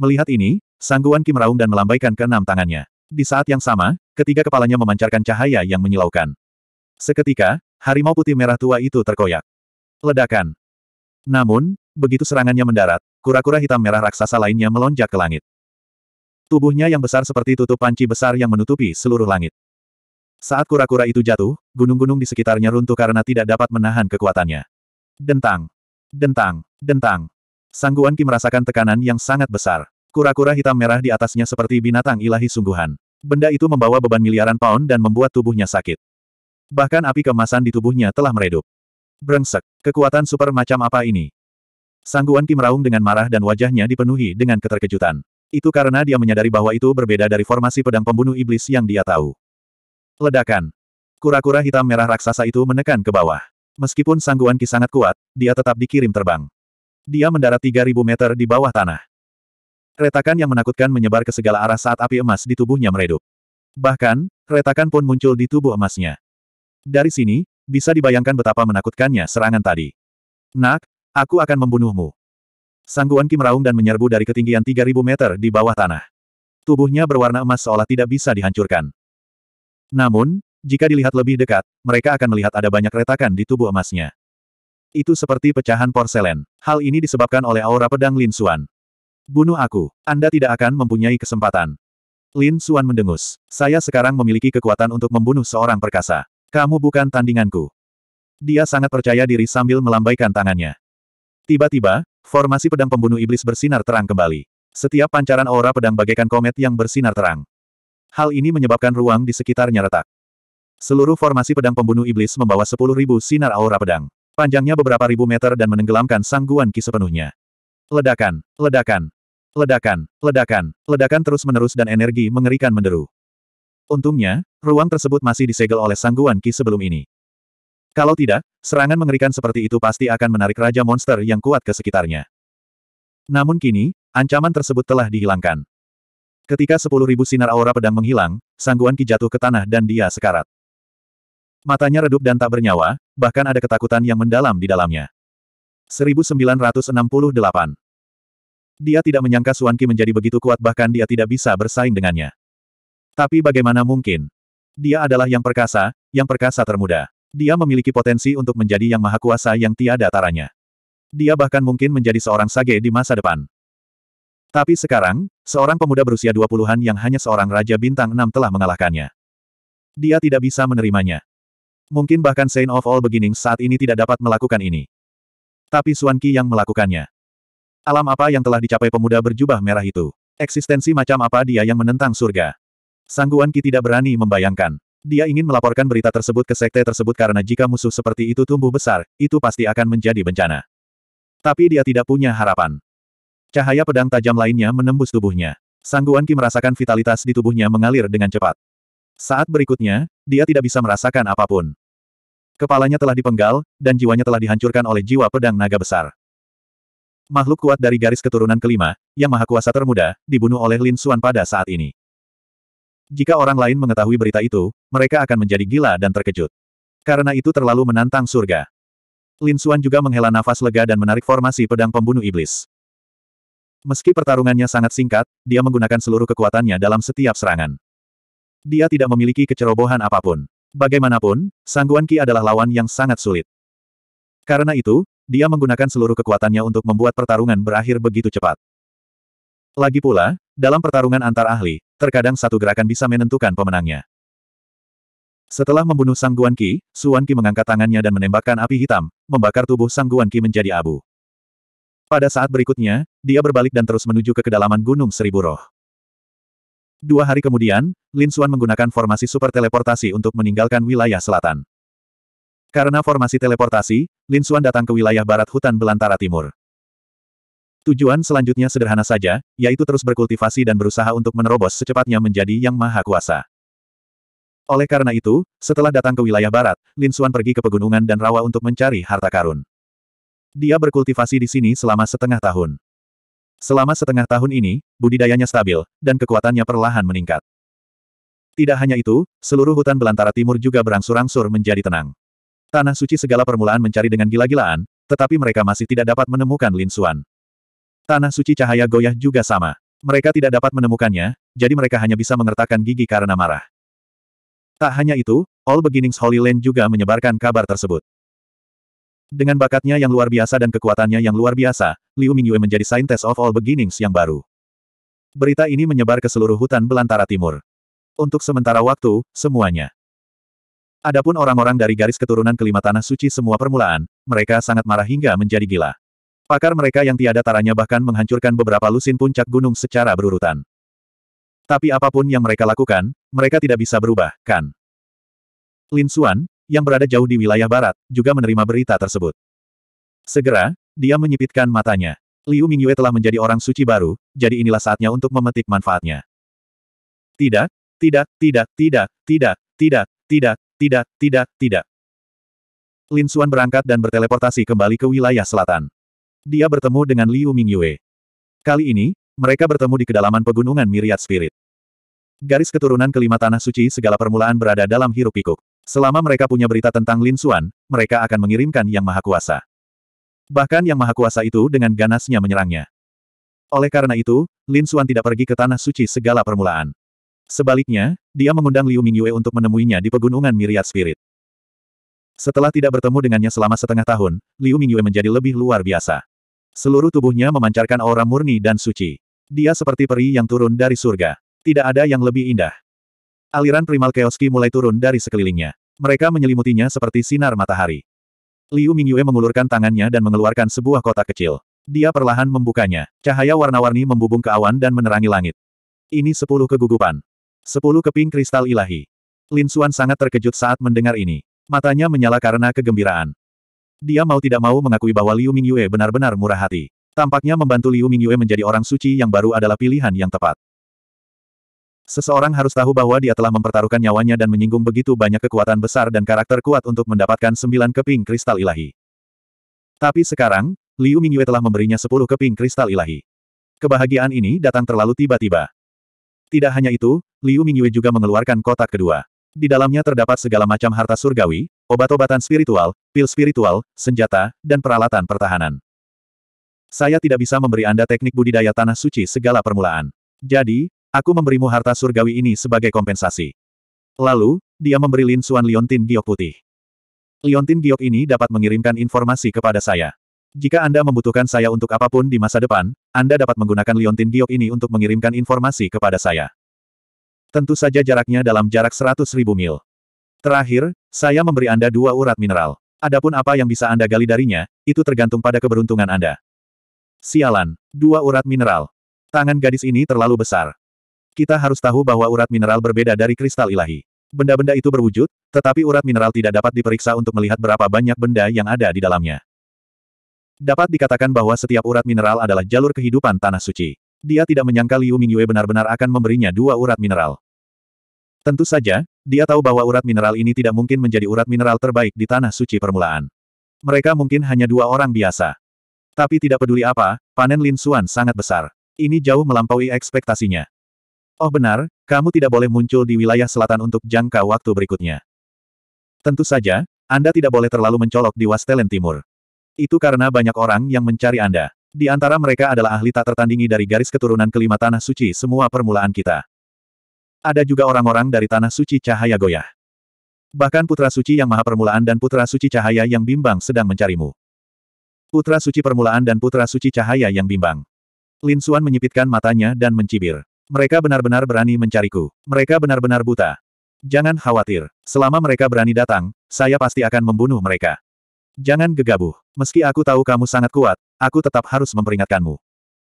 Melihat ini, Sang Guan Qi meraung dan melambaikan ke enam tangannya. Di saat yang sama, ketiga kepalanya memancarkan cahaya yang menyilaukan. Seketika, harimau putih merah tua itu terkoyak. Ledakan. Namun, begitu serangannya mendarat, kura-kura hitam merah raksasa lainnya melonjak ke langit. Tubuhnya yang besar seperti tutup panci besar yang menutupi seluruh langit. Saat kura-kura itu jatuh, gunung-gunung di sekitarnya runtuh karena tidak dapat menahan kekuatannya. Dentang. Dentang. Dentang. Sangguan Ki merasakan tekanan yang sangat besar. Kura-kura hitam merah di atasnya seperti binatang ilahi sungguhan. Benda itu membawa beban miliaran pound dan membuat tubuhnya sakit. Bahkan api kemasan di tubuhnya telah meredup. Brengsek, kekuatan super macam apa ini? Sangguan Kim meraung dengan marah dan wajahnya dipenuhi dengan keterkejutan. Itu karena dia menyadari bahwa itu berbeda dari formasi pedang pembunuh iblis yang dia tahu. Ledakan. Kura-kura hitam merah raksasa itu menekan ke bawah. Meskipun Sangguan Ki sangat kuat, dia tetap dikirim terbang. Dia mendarat 3.000 meter di bawah tanah. Retakan yang menakutkan menyebar ke segala arah saat api emas di tubuhnya meredup. Bahkan, retakan pun muncul di tubuh emasnya. Dari sini, bisa dibayangkan betapa menakutkannya serangan tadi. Nak, aku akan membunuhmu. Sangguan Kim meraung dan menyerbu dari ketinggian 3000 meter di bawah tanah. Tubuhnya berwarna emas seolah tidak bisa dihancurkan. Namun, jika dilihat lebih dekat, mereka akan melihat ada banyak retakan di tubuh emasnya. Itu seperti pecahan porselen. Hal ini disebabkan oleh aura pedang Lin Suan. Bunuh aku. Anda tidak akan mempunyai kesempatan. Lin Suan mendengus. Saya sekarang memiliki kekuatan untuk membunuh seorang perkasa. Kamu bukan tandinganku. Dia sangat percaya diri sambil melambaikan tangannya. Tiba-tiba, formasi pedang pembunuh iblis bersinar terang kembali. Setiap pancaran aura pedang bagaikan komet yang bersinar terang. Hal ini menyebabkan ruang di sekitarnya retak. Seluruh formasi pedang pembunuh iblis membawa 10.000 sinar aura pedang. Panjangnya beberapa ribu meter dan menenggelamkan sangguan ki Qi sepenuhnya. Ledakan, ledakan, Ledakan, ledakan, ledakan terus-menerus dan energi mengerikan menderu. Untungnya, ruang tersebut masih disegel oleh sangguan Ki sebelum ini. Kalau tidak, serangan mengerikan seperti itu pasti akan menarik Raja Monster yang kuat ke sekitarnya. Namun kini, ancaman tersebut telah dihilangkan. Ketika 10.000 sinar aura pedang menghilang, sangguan Ki jatuh ke tanah dan dia sekarat. Matanya redup dan tak bernyawa, bahkan ada ketakutan yang mendalam di dalamnya. 1968 dia tidak menyangka Suanki menjadi begitu kuat bahkan dia tidak bisa bersaing dengannya. Tapi bagaimana mungkin? Dia adalah yang perkasa, yang perkasa termuda. Dia memiliki potensi untuk menjadi yang maha kuasa yang tiada taranya. Dia bahkan mungkin menjadi seorang sage di masa depan. Tapi sekarang, seorang pemuda berusia 20-an yang hanya seorang Raja Bintang 6 telah mengalahkannya. Dia tidak bisa menerimanya. Mungkin bahkan Saint of All Beginnings saat ini tidak dapat melakukan ini. Tapi Suanki yang melakukannya. Alam apa yang telah dicapai pemuda berjubah merah itu? Eksistensi macam apa dia yang menentang surga? Sangguan Ki tidak berani membayangkan. Dia ingin melaporkan berita tersebut ke sekte tersebut karena jika musuh seperti itu tumbuh besar, itu pasti akan menjadi bencana. Tapi dia tidak punya harapan. Cahaya pedang tajam lainnya menembus tubuhnya. Sangguan Ki merasakan vitalitas di tubuhnya mengalir dengan cepat. Saat berikutnya, dia tidak bisa merasakan apapun. Kepalanya telah dipenggal, dan jiwanya telah dihancurkan oleh jiwa pedang naga besar. Makhluk kuat dari garis keturunan kelima, yang maha kuasa termuda, dibunuh oleh Lin Xuan pada saat ini. Jika orang lain mengetahui berita itu, mereka akan menjadi gila dan terkejut. Karena itu terlalu menantang surga. Lin Xuan juga menghela nafas lega dan menarik formasi pedang pembunuh iblis. Meski pertarungannya sangat singkat, dia menggunakan seluruh kekuatannya dalam setiap serangan. Dia tidak memiliki kecerobohan apapun. Bagaimanapun, Sangguan Qi adalah lawan yang sangat sulit. Karena itu, dia menggunakan seluruh kekuatannya untuk membuat pertarungan berakhir begitu cepat. Lagi pula, dalam pertarungan antar ahli, terkadang satu gerakan bisa menentukan pemenangnya. Setelah membunuh Sang Guan Qi, Suan Qi mengangkat tangannya dan menembakkan api hitam, membakar tubuh Sang Guan Qi menjadi abu. Pada saat berikutnya, dia berbalik dan terus menuju ke kedalaman Gunung Seribu Roh. Dua hari kemudian, Lin Suan menggunakan formasi super teleportasi untuk meninggalkan wilayah selatan. Karena formasi teleportasi, Lin Xuan datang ke wilayah barat hutan belantara timur. Tujuan selanjutnya sederhana saja, yaitu terus berkultivasi dan berusaha untuk menerobos secepatnya menjadi yang maha kuasa. Oleh karena itu, setelah datang ke wilayah barat, Lin Xuan pergi ke pegunungan dan rawa untuk mencari harta karun. Dia berkultivasi di sini selama setengah tahun. Selama setengah tahun ini, budidayanya stabil, dan kekuatannya perlahan meningkat. Tidak hanya itu, seluruh hutan belantara timur juga berangsur-angsur menjadi tenang. Tanah suci segala permulaan mencari dengan gila-gilaan, tetapi mereka masih tidak dapat menemukan Lin Xuan. Tanah suci cahaya goyah juga sama. Mereka tidak dapat menemukannya, jadi mereka hanya bisa mengertakkan gigi karena marah. Tak hanya itu, All Beginnings Holy Land juga menyebarkan kabar tersebut. Dengan bakatnya yang luar biasa dan kekuatannya yang luar biasa, Liu Mingyue menjadi Scientist of All Beginnings yang baru. Berita ini menyebar ke seluruh hutan belantara timur. Untuk sementara waktu, semuanya Adapun orang-orang dari garis keturunan kelima tanah suci semua permulaan, mereka sangat marah hingga menjadi gila. Pakar mereka yang tiada taranya bahkan menghancurkan beberapa lusin puncak gunung secara berurutan. Tapi apapun yang mereka lakukan, mereka tidak bisa berubah, kan? Lin Xuan, yang berada jauh di wilayah barat, juga menerima berita tersebut. Segera, dia menyipitkan matanya. Liu Mingyue telah menjadi orang suci baru, jadi inilah saatnya untuk memetik manfaatnya. Tidak, tidak, tidak, tidak, tidak, tidak, tidak, tidak, tidak, tidak. Lin Xuan berangkat dan berteleportasi kembali ke wilayah selatan. Dia bertemu dengan Liu Mingyue. Kali ini, mereka bertemu di kedalaman pegunungan Miriat Spirit. Garis keturunan kelima tanah suci segala permulaan berada dalam hiruk pikuk. Selama mereka punya berita tentang Lin Xuan, mereka akan mengirimkan Yang Maha Kuasa. Bahkan Yang Maha Kuasa itu dengan ganasnya menyerangnya. Oleh karena itu, Lin Xuan tidak pergi ke tanah suci segala permulaan. Sebaliknya, dia mengundang Liu Mingyue untuk menemuinya di pegunungan Miriat Spirit. Setelah tidak bertemu dengannya selama setengah tahun, Liu Mingyue menjadi lebih luar biasa. Seluruh tubuhnya memancarkan aura murni dan suci. Dia seperti peri yang turun dari surga. Tidak ada yang lebih indah. Aliran primal keoski mulai turun dari sekelilingnya. Mereka menyelimutinya seperti sinar matahari. Liu Mingyue mengulurkan tangannya dan mengeluarkan sebuah kotak kecil. Dia perlahan membukanya. Cahaya warna-warni membubung ke awan dan menerangi langit. Ini sepuluh kegugupan. Sepuluh keping kristal ilahi. Lin Xuan sangat terkejut saat mendengar ini. Matanya menyala karena kegembiraan. Dia mau tidak mau mengakui bahwa Liu Mingyue benar-benar murah hati. Tampaknya membantu Liu Mingyue menjadi orang suci yang baru adalah pilihan yang tepat. Seseorang harus tahu bahwa dia telah mempertaruhkan nyawanya dan menyinggung begitu banyak kekuatan besar dan karakter kuat untuk mendapatkan sembilan keping kristal ilahi. Tapi sekarang, Liu Mingyue telah memberinya sepuluh keping kristal ilahi. Kebahagiaan ini datang terlalu tiba-tiba. Tidak hanya itu, Liu Mingyue juga mengeluarkan kotak kedua. Di dalamnya terdapat segala macam harta surgawi, obat-obatan spiritual, pil spiritual, senjata, dan peralatan pertahanan. Saya tidak bisa memberi Anda teknik budidaya tanah suci segala permulaan. Jadi, aku memberimu harta surgawi ini sebagai kompensasi. Lalu, dia memberi Lin Suan Liontin giok putih. Liontin giok ini dapat mengirimkan informasi kepada saya. Jika Anda membutuhkan saya untuk apapun di masa depan, anda dapat menggunakan liontin giok ini untuk mengirimkan informasi kepada saya. Tentu saja jaraknya dalam jarak 100.000 mil. Terakhir, saya memberi Anda dua urat mineral. Adapun apa yang bisa Anda gali darinya, itu tergantung pada keberuntungan Anda. Sialan, dua urat mineral. Tangan gadis ini terlalu besar. Kita harus tahu bahwa urat mineral berbeda dari kristal ilahi. Benda-benda itu berwujud, tetapi urat mineral tidak dapat diperiksa untuk melihat berapa banyak benda yang ada di dalamnya. Dapat dikatakan bahwa setiap urat mineral adalah jalur kehidupan Tanah Suci. Dia tidak menyangka Liu Mingyue benar-benar akan memberinya dua urat mineral. Tentu saja, dia tahu bahwa urat mineral ini tidak mungkin menjadi urat mineral terbaik di Tanah Suci permulaan. Mereka mungkin hanya dua orang biasa. Tapi tidak peduli apa, panen Lin Suan sangat besar. Ini jauh melampaui ekspektasinya. Oh benar, kamu tidak boleh muncul di wilayah selatan untuk jangka waktu berikutnya. Tentu saja, Anda tidak boleh terlalu mencolok di Wastelen Timur. Itu karena banyak orang yang mencari Anda. Di antara mereka adalah ahli tak tertandingi dari garis keturunan kelima Tanah Suci semua permulaan kita. Ada juga orang-orang dari Tanah Suci Cahaya Goyah. Bahkan Putra Suci yang Maha Permulaan dan Putra Suci Cahaya yang bimbang sedang mencarimu. Putra Suci Permulaan dan Putra Suci Cahaya yang bimbang. Lin Suan menyipitkan matanya dan mencibir. Mereka benar-benar berani mencariku. Mereka benar-benar buta. Jangan khawatir. Selama mereka berani datang, saya pasti akan membunuh mereka. Jangan gegabah. Meski aku tahu kamu sangat kuat, aku tetap harus memperingatkanmu.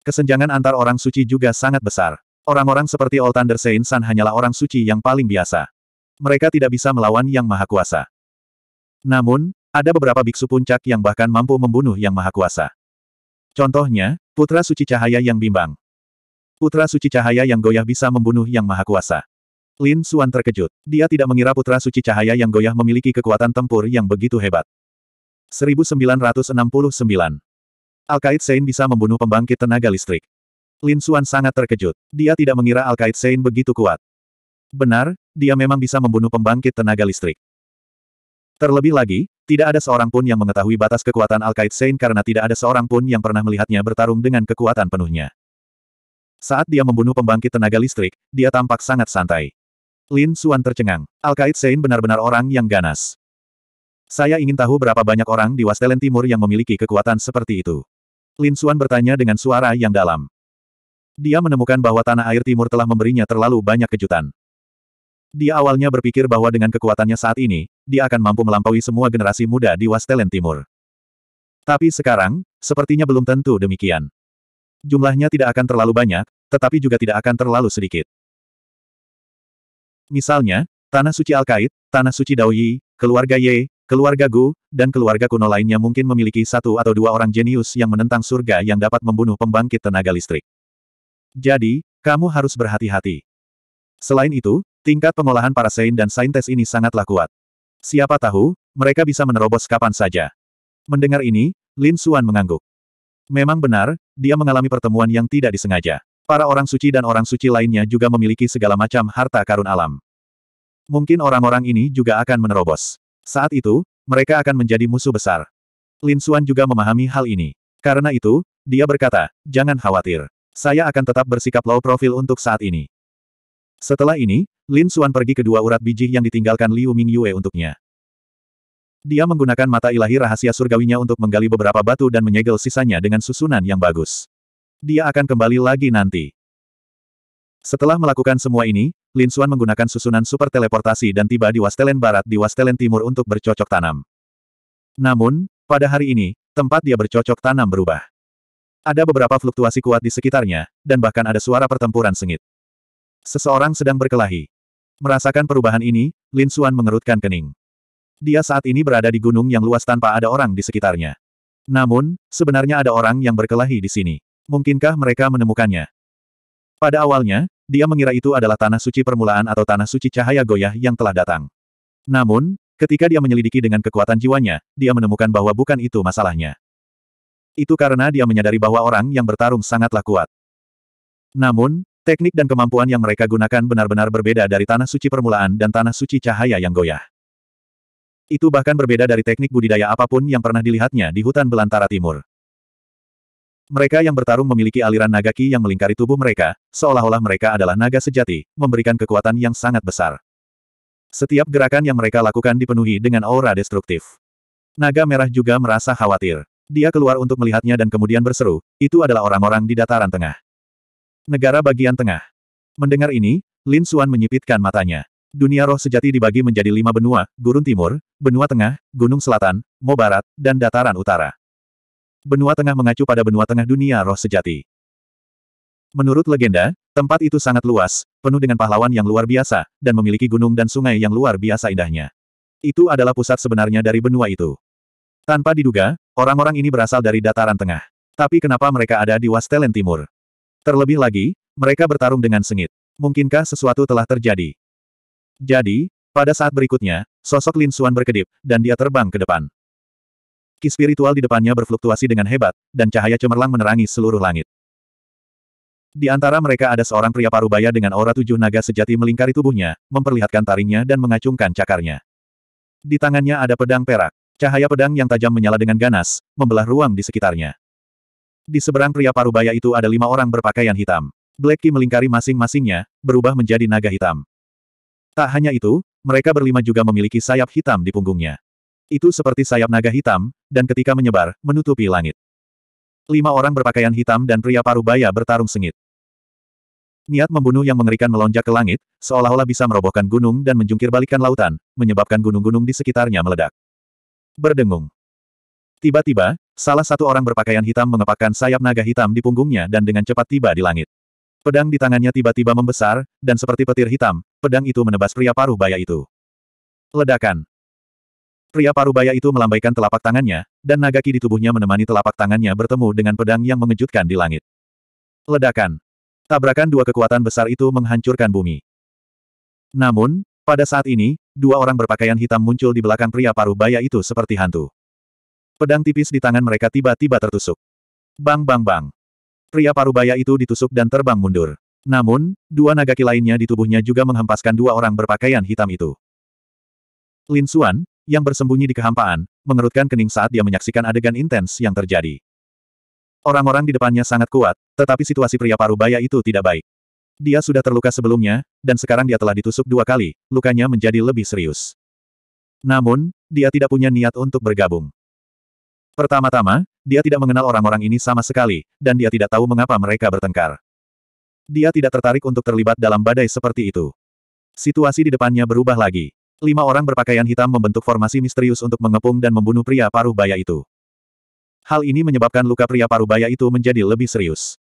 Kesenjangan antar orang suci juga sangat besar. Orang-orang seperti Thunder Sein San hanyalah orang suci yang paling biasa. Mereka tidak bisa melawan Yang Maha Kuasa. Namun, ada beberapa biksu puncak yang bahkan mampu membunuh Yang Maha Kuasa. Contohnya, Putra Suci Cahaya yang bimbang. Putra Suci Cahaya yang goyah bisa membunuh Yang Maha Kuasa. Lin Suan terkejut. Dia tidak mengira Putra Suci Cahaya yang goyah memiliki kekuatan tempur yang begitu hebat. 1969. Alkaid Sein bisa membunuh pembangkit tenaga listrik. Lin Suan sangat terkejut. Dia tidak mengira Alkaid Sein begitu kuat. Benar, dia memang bisa membunuh pembangkit tenaga listrik. Terlebih lagi, tidak ada seorang pun yang mengetahui batas kekuatan Alkaid Sein karena tidak ada seorang pun yang pernah melihatnya bertarung dengan kekuatan penuhnya. Saat dia membunuh pembangkit tenaga listrik, dia tampak sangat santai. Lin Suan tercengang. Alkaid Sein benar-benar orang yang ganas. Saya ingin tahu berapa banyak orang di Wastelen Timur yang memiliki kekuatan seperti itu. Lin Xuan bertanya dengan suara yang dalam. Dia menemukan bahwa tanah air timur telah memberinya terlalu banyak kejutan. Dia awalnya berpikir bahwa dengan kekuatannya saat ini, dia akan mampu melampaui semua generasi muda di Wastelen Timur. Tapi sekarang, sepertinya belum tentu demikian. Jumlahnya tidak akan terlalu banyak, tetapi juga tidak akan terlalu sedikit. Misalnya, Tanah Suci Al-Qaid, Tanah Suci Daoyi, Keluarga Ye, Keluarga Gu, dan keluarga kuno lainnya mungkin memiliki satu atau dua orang jenius yang menentang surga yang dapat membunuh pembangkit tenaga listrik. Jadi, kamu harus berhati-hati. Selain itu, tingkat pengolahan para saint dan saintes ini sangatlah kuat. Siapa tahu, mereka bisa menerobos kapan saja. Mendengar ini, Lin Suan mengangguk. Memang benar, dia mengalami pertemuan yang tidak disengaja. Para orang suci dan orang suci lainnya juga memiliki segala macam harta karun alam. Mungkin orang-orang ini juga akan menerobos. Saat itu, mereka akan menjadi musuh besar. Lin Xuan juga memahami hal ini. Karena itu, dia berkata, jangan khawatir. Saya akan tetap bersikap low profile untuk saat ini. Setelah ini, Lin Xuan pergi ke dua urat biji yang ditinggalkan Liu Mingyue untuknya. Dia menggunakan mata ilahi rahasia surgawinya untuk menggali beberapa batu dan menyegel sisanya dengan susunan yang bagus. Dia akan kembali lagi nanti. Setelah melakukan semua ini, Lin Xuan menggunakan susunan super teleportasi dan tiba di Wastelen Barat di Wastelen Timur untuk bercocok tanam. Namun, pada hari ini, tempat dia bercocok tanam berubah. Ada beberapa fluktuasi kuat di sekitarnya, dan bahkan ada suara pertempuran sengit. Seseorang sedang berkelahi. Merasakan perubahan ini, Lin Xuan mengerutkan kening. Dia saat ini berada di gunung yang luas tanpa ada orang di sekitarnya. Namun, sebenarnya ada orang yang berkelahi di sini. Mungkinkah mereka menemukannya? Pada awalnya, dia mengira itu adalah tanah suci permulaan atau tanah suci cahaya goyah yang telah datang. Namun, ketika dia menyelidiki dengan kekuatan jiwanya, dia menemukan bahwa bukan itu masalahnya. Itu karena dia menyadari bahwa orang yang bertarung sangatlah kuat. Namun, teknik dan kemampuan yang mereka gunakan benar-benar berbeda dari tanah suci permulaan dan tanah suci cahaya yang goyah. Itu bahkan berbeda dari teknik budidaya apapun yang pernah dilihatnya di hutan belantara timur. Mereka yang bertarung memiliki aliran naga ki yang melingkari tubuh mereka, seolah-olah mereka adalah naga sejati, memberikan kekuatan yang sangat besar. Setiap gerakan yang mereka lakukan dipenuhi dengan aura destruktif. Naga merah juga merasa khawatir. Dia keluar untuk melihatnya dan kemudian berseru, itu adalah orang-orang di dataran tengah. Negara bagian tengah. Mendengar ini, Lin Suan menyipitkan matanya. Dunia roh sejati dibagi menjadi lima benua, gurun timur, benua tengah, gunung selatan, mo barat, dan dataran utara benua tengah mengacu pada benua tengah dunia roh sejati. Menurut legenda, tempat itu sangat luas, penuh dengan pahlawan yang luar biasa, dan memiliki gunung dan sungai yang luar biasa indahnya. Itu adalah pusat sebenarnya dari benua itu. Tanpa diduga, orang-orang ini berasal dari dataran tengah. Tapi kenapa mereka ada di Wastelen Timur? Terlebih lagi, mereka bertarung dengan sengit. Mungkinkah sesuatu telah terjadi? Jadi, pada saat berikutnya, sosok Lin Suan berkedip, dan dia terbang ke depan. Ki spiritual di depannya berfluktuasi dengan hebat, dan cahaya cemerlang menerangi seluruh langit. Di antara mereka ada seorang pria parubaya dengan aura tujuh naga sejati melingkari tubuhnya, memperlihatkan taringnya dan mengacungkan cakarnya. Di tangannya ada pedang perak. Cahaya pedang yang tajam menyala dengan ganas, membelah ruang di sekitarnya. Di seberang pria parubaya itu ada lima orang berpakaian hitam. Black Key melingkari masing-masingnya, berubah menjadi naga hitam. Tak hanya itu, mereka berlima juga memiliki sayap hitam di punggungnya. Itu seperti sayap naga hitam, dan ketika menyebar, menutupi langit. Lima orang berpakaian hitam dan pria parubaya bertarung sengit. Niat membunuh yang mengerikan melonjak ke langit, seolah-olah bisa merobohkan gunung dan menjungkir lautan, menyebabkan gunung-gunung di sekitarnya meledak. Berdengung. Tiba-tiba, salah satu orang berpakaian hitam mengepakkan sayap naga hitam di punggungnya dan dengan cepat tiba di langit. Pedang di tangannya tiba-tiba membesar, dan seperti petir hitam, pedang itu menebas pria paruh baya itu. Ledakan. Pria parubaya itu melambaikan telapak tangannya, dan nagaki di tubuhnya menemani telapak tangannya bertemu dengan pedang yang mengejutkan di langit. Ledakan. Tabrakan dua kekuatan besar itu menghancurkan bumi. Namun, pada saat ini, dua orang berpakaian hitam muncul di belakang pria parubaya itu seperti hantu. Pedang tipis di tangan mereka tiba-tiba tertusuk. Bang bang bang. Pria parubaya itu ditusuk dan terbang mundur. Namun, dua nagaki lainnya di tubuhnya juga menghempaskan dua orang berpakaian hitam itu. Lin Suan yang bersembunyi di kehampaan, mengerutkan kening saat dia menyaksikan adegan intens yang terjadi. Orang-orang di depannya sangat kuat, tetapi situasi pria paruh baya itu tidak baik. Dia sudah terluka sebelumnya, dan sekarang dia telah ditusuk dua kali, lukanya menjadi lebih serius. Namun, dia tidak punya niat untuk bergabung. Pertama-tama, dia tidak mengenal orang-orang ini sama sekali, dan dia tidak tahu mengapa mereka bertengkar. Dia tidak tertarik untuk terlibat dalam badai seperti itu. Situasi di depannya berubah lagi. Lima orang berpakaian hitam membentuk formasi misterius untuk mengepung dan membunuh pria paruh baya itu. Hal ini menyebabkan luka pria paruh baya itu menjadi lebih serius.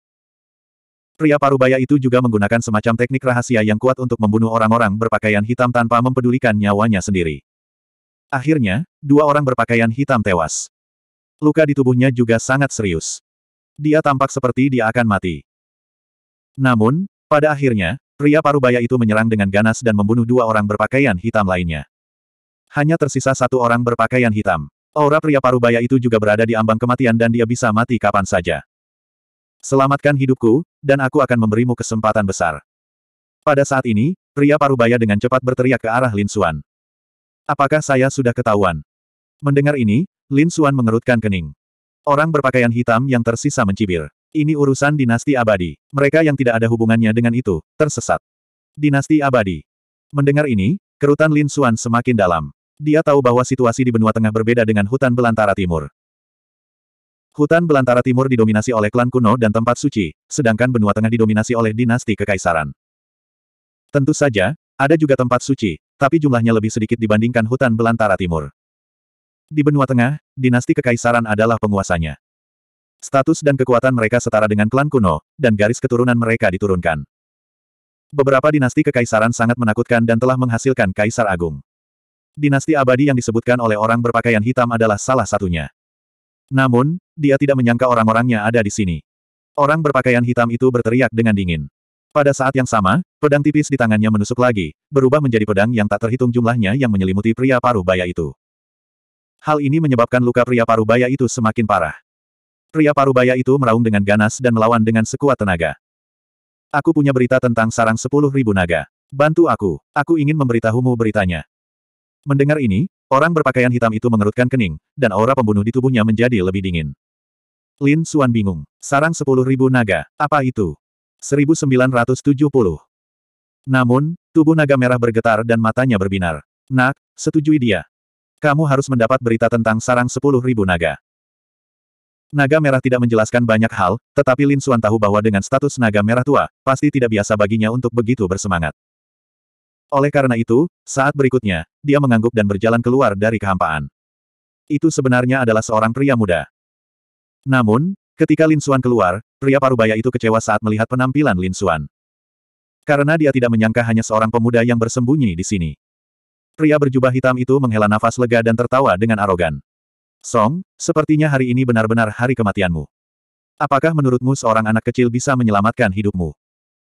Pria paruh baya itu juga menggunakan semacam teknik rahasia yang kuat untuk membunuh orang-orang berpakaian hitam tanpa mempedulikan nyawanya sendiri. Akhirnya, dua orang berpakaian hitam tewas. Luka di tubuhnya juga sangat serius. Dia tampak seperti dia akan mati. Namun, pada akhirnya, Pria parubaya itu menyerang dengan ganas dan membunuh dua orang berpakaian hitam lainnya. Hanya tersisa satu orang berpakaian hitam. Aura pria parubaya itu juga berada di ambang kematian dan dia bisa mati kapan saja. Selamatkan hidupku, dan aku akan memberimu kesempatan besar. Pada saat ini, pria parubaya dengan cepat berteriak ke arah Lin Xuan. Apakah saya sudah ketahuan? Mendengar ini, Lin Xuan mengerutkan kening. Orang berpakaian hitam yang tersisa mencibir. Ini urusan dinasti abadi. Mereka yang tidak ada hubungannya dengan itu, tersesat. Dinasti abadi. Mendengar ini, kerutan Lin Xuan semakin dalam. Dia tahu bahwa situasi di benua tengah berbeda dengan hutan belantara timur. Hutan belantara timur didominasi oleh klan kuno dan tempat suci, sedangkan benua tengah didominasi oleh dinasti kekaisaran. Tentu saja, ada juga tempat suci, tapi jumlahnya lebih sedikit dibandingkan hutan belantara timur. Di benua tengah, dinasti kekaisaran adalah penguasanya. Status dan kekuatan mereka setara dengan klan kuno, dan garis keturunan mereka diturunkan. Beberapa dinasti kekaisaran sangat menakutkan dan telah menghasilkan kaisar agung. Dinasti abadi yang disebutkan oleh orang berpakaian hitam adalah salah satunya. Namun, dia tidak menyangka orang-orangnya ada di sini. Orang berpakaian hitam itu berteriak dengan dingin. Pada saat yang sama, pedang tipis di tangannya menusuk lagi, berubah menjadi pedang yang tak terhitung jumlahnya yang menyelimuti pria paruh baya itu. Hal ini menyebabkan luka pria paruh baya itu semakin parah. Pria parubaya itu meraung dengan ganas dan melawan dengan sekuat tenaga. Aku punya berita tentang sarang sepuluh ribu naga. Bantu aku. Aku ingin memberitahumu beritanya. Mendengar ini, orang berpakaian hitam itu mengerutkan kening, dan aura pembunuh di tubuhnya menjadi lebih dingin. Lin Suan bingung. Sarang sepuluh ribu naga, apa itu? 1970. Namun, tubuh naga merah bergetar dan matanya berbinar. Nak, setujui dia. Kamu harus mendapat berita tentang sarang sepuluh ribu naga. Naga Merah tidak menjelaskan banyak hal, tetapi Lin Suan tahu bahwa dengan status Naga Merah tua, pasti tidak biasa baginya untuk begitu bersemangat. Oleh karena itu, saat berikutnya, dia mengangguk dan berjalan keluar dari kehampaan. Itu sebenarnya adalah seorang pria muda. Namun, ketika Lin Suan keluar, pria parubaya itu kecewa saat melihat penampilan Lin Suan. Karena dia tidak menyangka hanya seorang pemuda yang bersembunyi di sini. Pria berjubah hitam itu menghela nafas lega dan tertawa dengan arogan. Song, sepertinya hari ini benar-benar hari kematianmu. Apakah menurutmu seorang anak kecil bisa menyelamatkan hidupmu?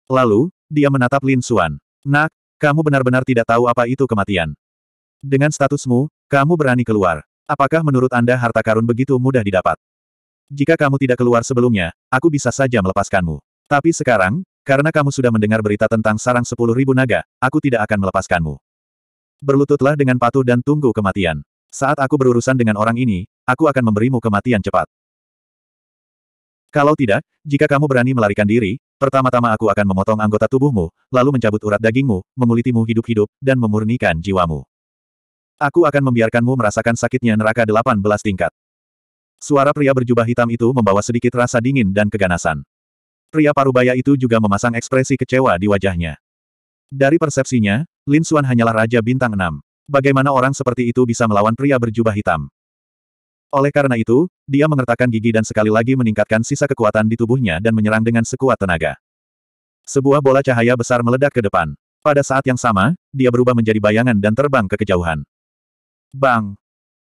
Lalu, dia menatap Lin Xuan. Nak, kamu benar-benar tidak tahu apa itu kematian. Dengan statusmu, kamu berani keluar. Apakah menurut Anda harta karun begitu mudah didapat? Jika kamu tidak keluar sebelumnya, aku bisa saja melepaskanmu. Tapi sekarang, karena kamu sudah mendengar berita tentang sarang sepuluh ribu naga, aku tidak akan melepaskanmu. Berlututlah dengan patuh dan tunggu kematian. Saat aku berurusan dengan orang ini, aku akan memberimu kematian cepat. Kalau tidak, jika kamu berani melarikan diri, pertama-tama aku akan memotong anggota tubuhmu, lalu mencabut urat dagingmu, mengulitimu hidup-hidup, dan memurnikan jiwamu. Aku akan membiarkanmu merasakan sakitnya neraka 18 tingkat. Suara pria berjubah hitam itu membawa sedikit rasa dingin dan keganasan. Pria parubaya itu juga memasang ekspresi kecewa di wajahnya. Dari persepsinya, Lin Suan hanyalah Raja Bintang 6. Bagaimana orang seperti itu bisa melawan pria berjubah hitam? Oleh karena itu, dia mengertakkan gigi dan sekali lagi meningkatkan sisa kekuatan di tubuhnya dan menyerang dengan sekuat tenaga. Sebuah bola cahaya besar meledak ke depan. Pada saat yang sama, dia berubah menjadi bayangan dan terbang ke kejauhan. Bang!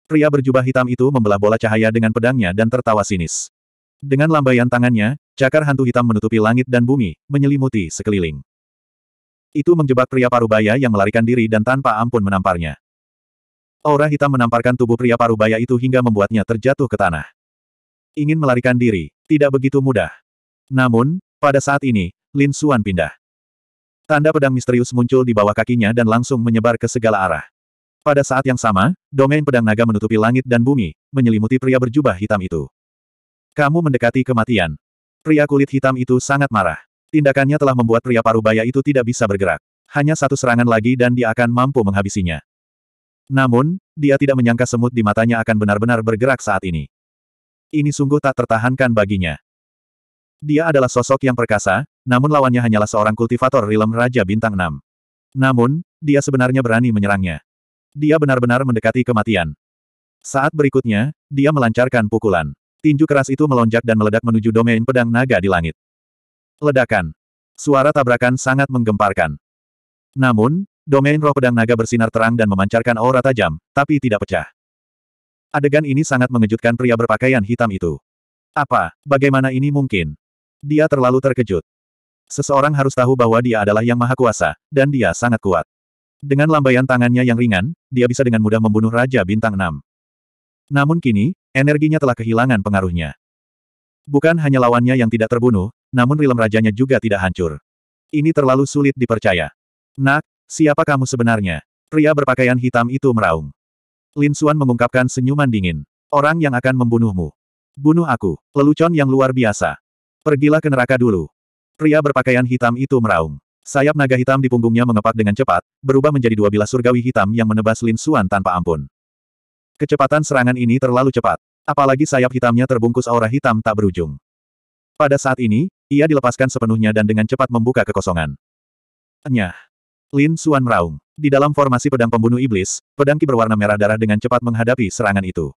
Pria berjubah hitam itu membelah bola cahaya dengan pedangnya dan tertawa sinis. Dengan lambaian tangannya, cakar hantu hitam menutupi langit dan bumi, menyelimuti sekeliling. Itu menjebak pria parubaya yang melarikan diri dan tanpa ampun menamparnya. Aura hitam menamparkan tubuh pria parubaya itu hingga membuatnya terjatuh ke tanah. Ingin melarikan diri, tidak begitu mudah. Namun, pada saat ini, Lin Suan pindah. Tanda pedang misterius muncul di bawah kakinya dan langsung menyebar ke segala arah. Pada saat yang sama, domain pedang naga menutupi langit dan bumi, menyelimuti pria berjubah hitam itu. Kamu mendekati kematian. Pria kulit hitam itu sangat marah. Tindakannya telah membuat pria parubaya itu tidak bisa bergerak. Hanya satu serangan lagi dan dia akan mampu menghabisinya. Namun, dia tidak menyangka semut di matanya akan benar-benar bergerak saat ini. Ini sungguh tak tertahankan baginya. Dia adalah sosok yang perkasa, namun lawannya hanyalah seorang kultivator rilem Raja Bintang 6. Namun, dia sebenarnya berani menyerangnya. Dia benar-benar mendekati kematian. Saat berikutnya, dia melancarkan pukulan. Tinju keras itu melonjak dan meledak menuju domain pedang naga di langit. Ledakan. Suara tabrakan sangat menggemparkan. Namun, domain roh pedang naga bersinar terang dan memancarkan aura tajam, tapi tidak pecah. Adegan ini sangat mengejutkan pria berpakaian hitam itu. Apa, bagaimana ini mungkin? Dia terlalu terkejut. Seseorang harus tahu bahwa dia adalah yang maha kuasa, dan dia sangat kuat. Dengan lambaian tangannya yang ringan, dia bisa dengan mudah membunuh Raja Bintang 6. Namun kini, energinya telah kehilangan pengaruhnya. Bukan hanya lawannya yang tidak terbunuh, namun rilem rajanya juga tidak hancur. Ini terlalu sulit dipercaya. Nak, siapa kamu sebenarnya? Pria berpakaian hitam itu meraung. Lin Xuan mengungkapkan senyuman dingin. Orang yang akan membunuhmu. Bunuh aku, lelucon yang luar biasa. Pergilah ke neraka dulu. Pria berpakaian hitam itu meraung. Sayap naga hitam di punggungnya mengepak dengan cepat, berubah menjadi dua bilah surgawi hitam yang menebas Lin Xuan tanpa ampun. Kecepatan serangan ini terlalu cepat. Apalagi sayap hitamnya terbungkus aura hitam tak berujung. Pada saat ini, ia dilepaskan sepenuhnya dan dengan cepat membuka kekosongan. Nyah. Lin Suan meraung. Di dalam formasi pedang pembunuh iblis, Pedangki berwarna merah darah dengan cepat menghadapi serangan itu.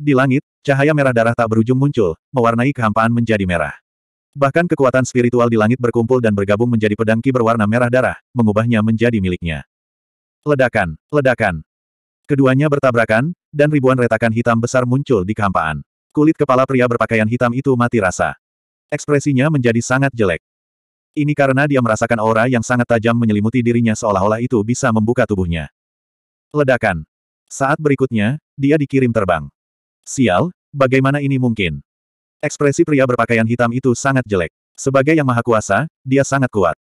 Di langit, cahaya merah darah tak berujung muncul, mewarnai kehampaan menjadi merah. Bahkan kekuatan spiritual di langit berkumpul dan bergabung menjadi pedangki berwarna merah darah, mengubahnya menjadi miliknya. Ledakan, ledakan. Keduanya bertabrakan, dan ribuan retakan hitam besar muncul di kehampaan. Kulit kepala pria berpakaian hitam itu mati rasa. Ekspresinya menjadi sangat jelek. Ini karena dia merasakan aura yang sangat tajam menyelimuti dirinya seolah-olah itu bisa membuka tubuhnya. Ledakan. Saat berikutnya, dia dikirim terbang. Sial, bagaimana ini mungkin? Ekspresi pria berpakaian hitam itu sangat jelek. Sebagai yang maha kuasa, dia sangat kuat.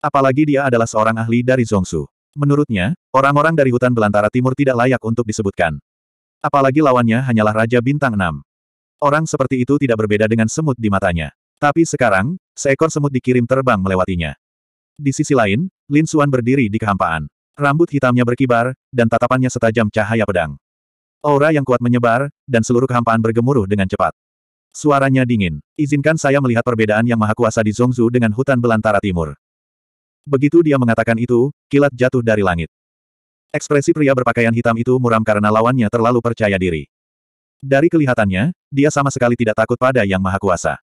Apalagi dia adalah seorang ahli dari Zongsu. Menurutnya, orang-orang dari hutan belantara timur tidak layak untuk disebutkan. Apalagi lawannya hanyalah Raja Bintang 6. Orang seperti itu tidak berbeda dengan semut di matanya. Tapi sekarang, seekor semut dikirim terbang melewatinya. Di sisi lain, Lin Suan berdiri di kehampaan. Rambut hitamnya berkibar, dan tatapannya setajam cahaya pedang. Aura yang kuat menyebar, dan seluruh kehampaan bergemuruh dengan cepat. Suaranya dingin. Izinkan saya melihat perbedaan yang maha kuasa di Zongzu dengan hutan belantara timur. Begitu dia mengatakan itu, kilat jatuh dari langit. Ekspresi pria berpakaian hitam itu muram karena lawannya terlalu percaya diri. Dari kelihatannya, dia sama sekali tidak takut pada Yang Maha Kuasa.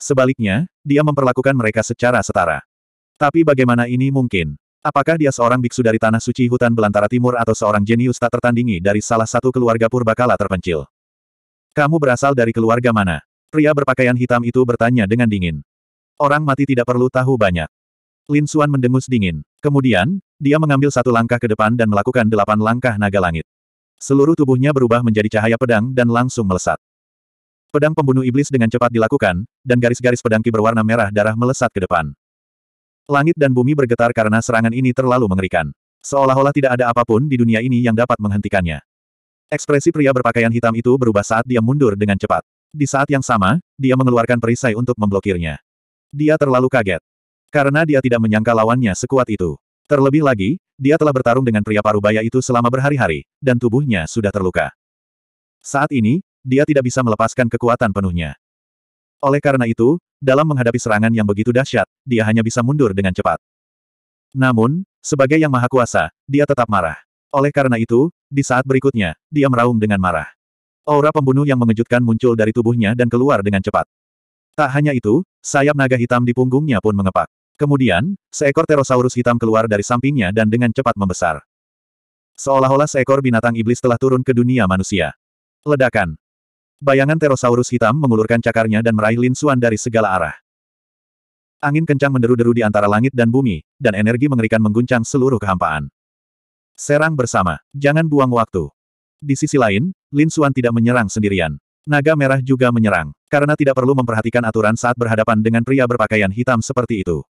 Sebaliknya, dia memperlakukan mereka secara setara. Tapi bagaimana ini mungkin? Apakah dia seorang biksu dari Tanah Suci Hutan Belantara Timur atau seorang jenius tak tertandingi dari salah satu keluarga purbakala terpencil? Kamu berasal dari keluarga mana? Pria berpakaian hitam itu bertanya dengan dingin. Orang mati tidak perlu tahu banyak. Lin Xuan mendengus dingin. Kemudian, dia mengambil satu langkah ke depan dan melakukan delapan langkah naga langit. Seluruh tubuhnya berubah menjadi cahaya pedang dan langsung melesat. Pedang pembunuh iblis dengan cepat dilakukan, dan garis-garis pedangki berwarna merah darah melesat ke depan. Langit dan bumi bergetar karena serangan ini terlalu mengerikan. Seolah-olah tidak ada apapun di dunia ini yang dapat menghentikannya. Ekspresi pria berpakaian hitam itu berubah saat dia mundur dengan cepat. Di saat yang sama, dia mengeluarkan perisai untuk memblokirnya. Dia terlalu kaget. Karena dia tidak menyangka lawannya sekuat itu. Terlebih lagi, dia telah bertarung dengan pria parubaya itu selama berhari-hari, dan tubuhnya sudah terluka. Saat ini, dia tidak bisa melepaskan kekuatan penuhnya. Oleh karena itu, dalam menghadapi serangan yang begitu dahsyat, dia hanya bisa mundur dengan cepat. Namun, sebagai yang maha kuasa, dia tetap marah. Oleh karena itu, di saat berikutnya, dia meraung dengan marah. Aura pembunuh yang mengejutkan muncul dari tubuhnya dan keluar dengan cepat. Tak hanya itu, sayap naga hitam di punggungnya pun mengepak. Kemudian, seekor terosaurus hitam keluar dari sampingnya dan dengan cepat membesar. Seolah-olah seekor binatang iblis telah turun ke dunia manusia. Ledakan. Bayangan terosaurus hitam mengulurkan cakarnya dan meraih Lin Suan dari segala arah. Angin kencang menderu-deru di antara langit dan bumi, dan energi mengerikan mengguncang seluruh kehampaan. Serang bersama, jangan buang waktu. Di sisi lain, Lin Suan tidak menyerang sendirian. Naga merah juga menyerang, karena tidak perlu memperhatikan aturan saat berhadapan dengan pria berpakaian hitam seperti itu.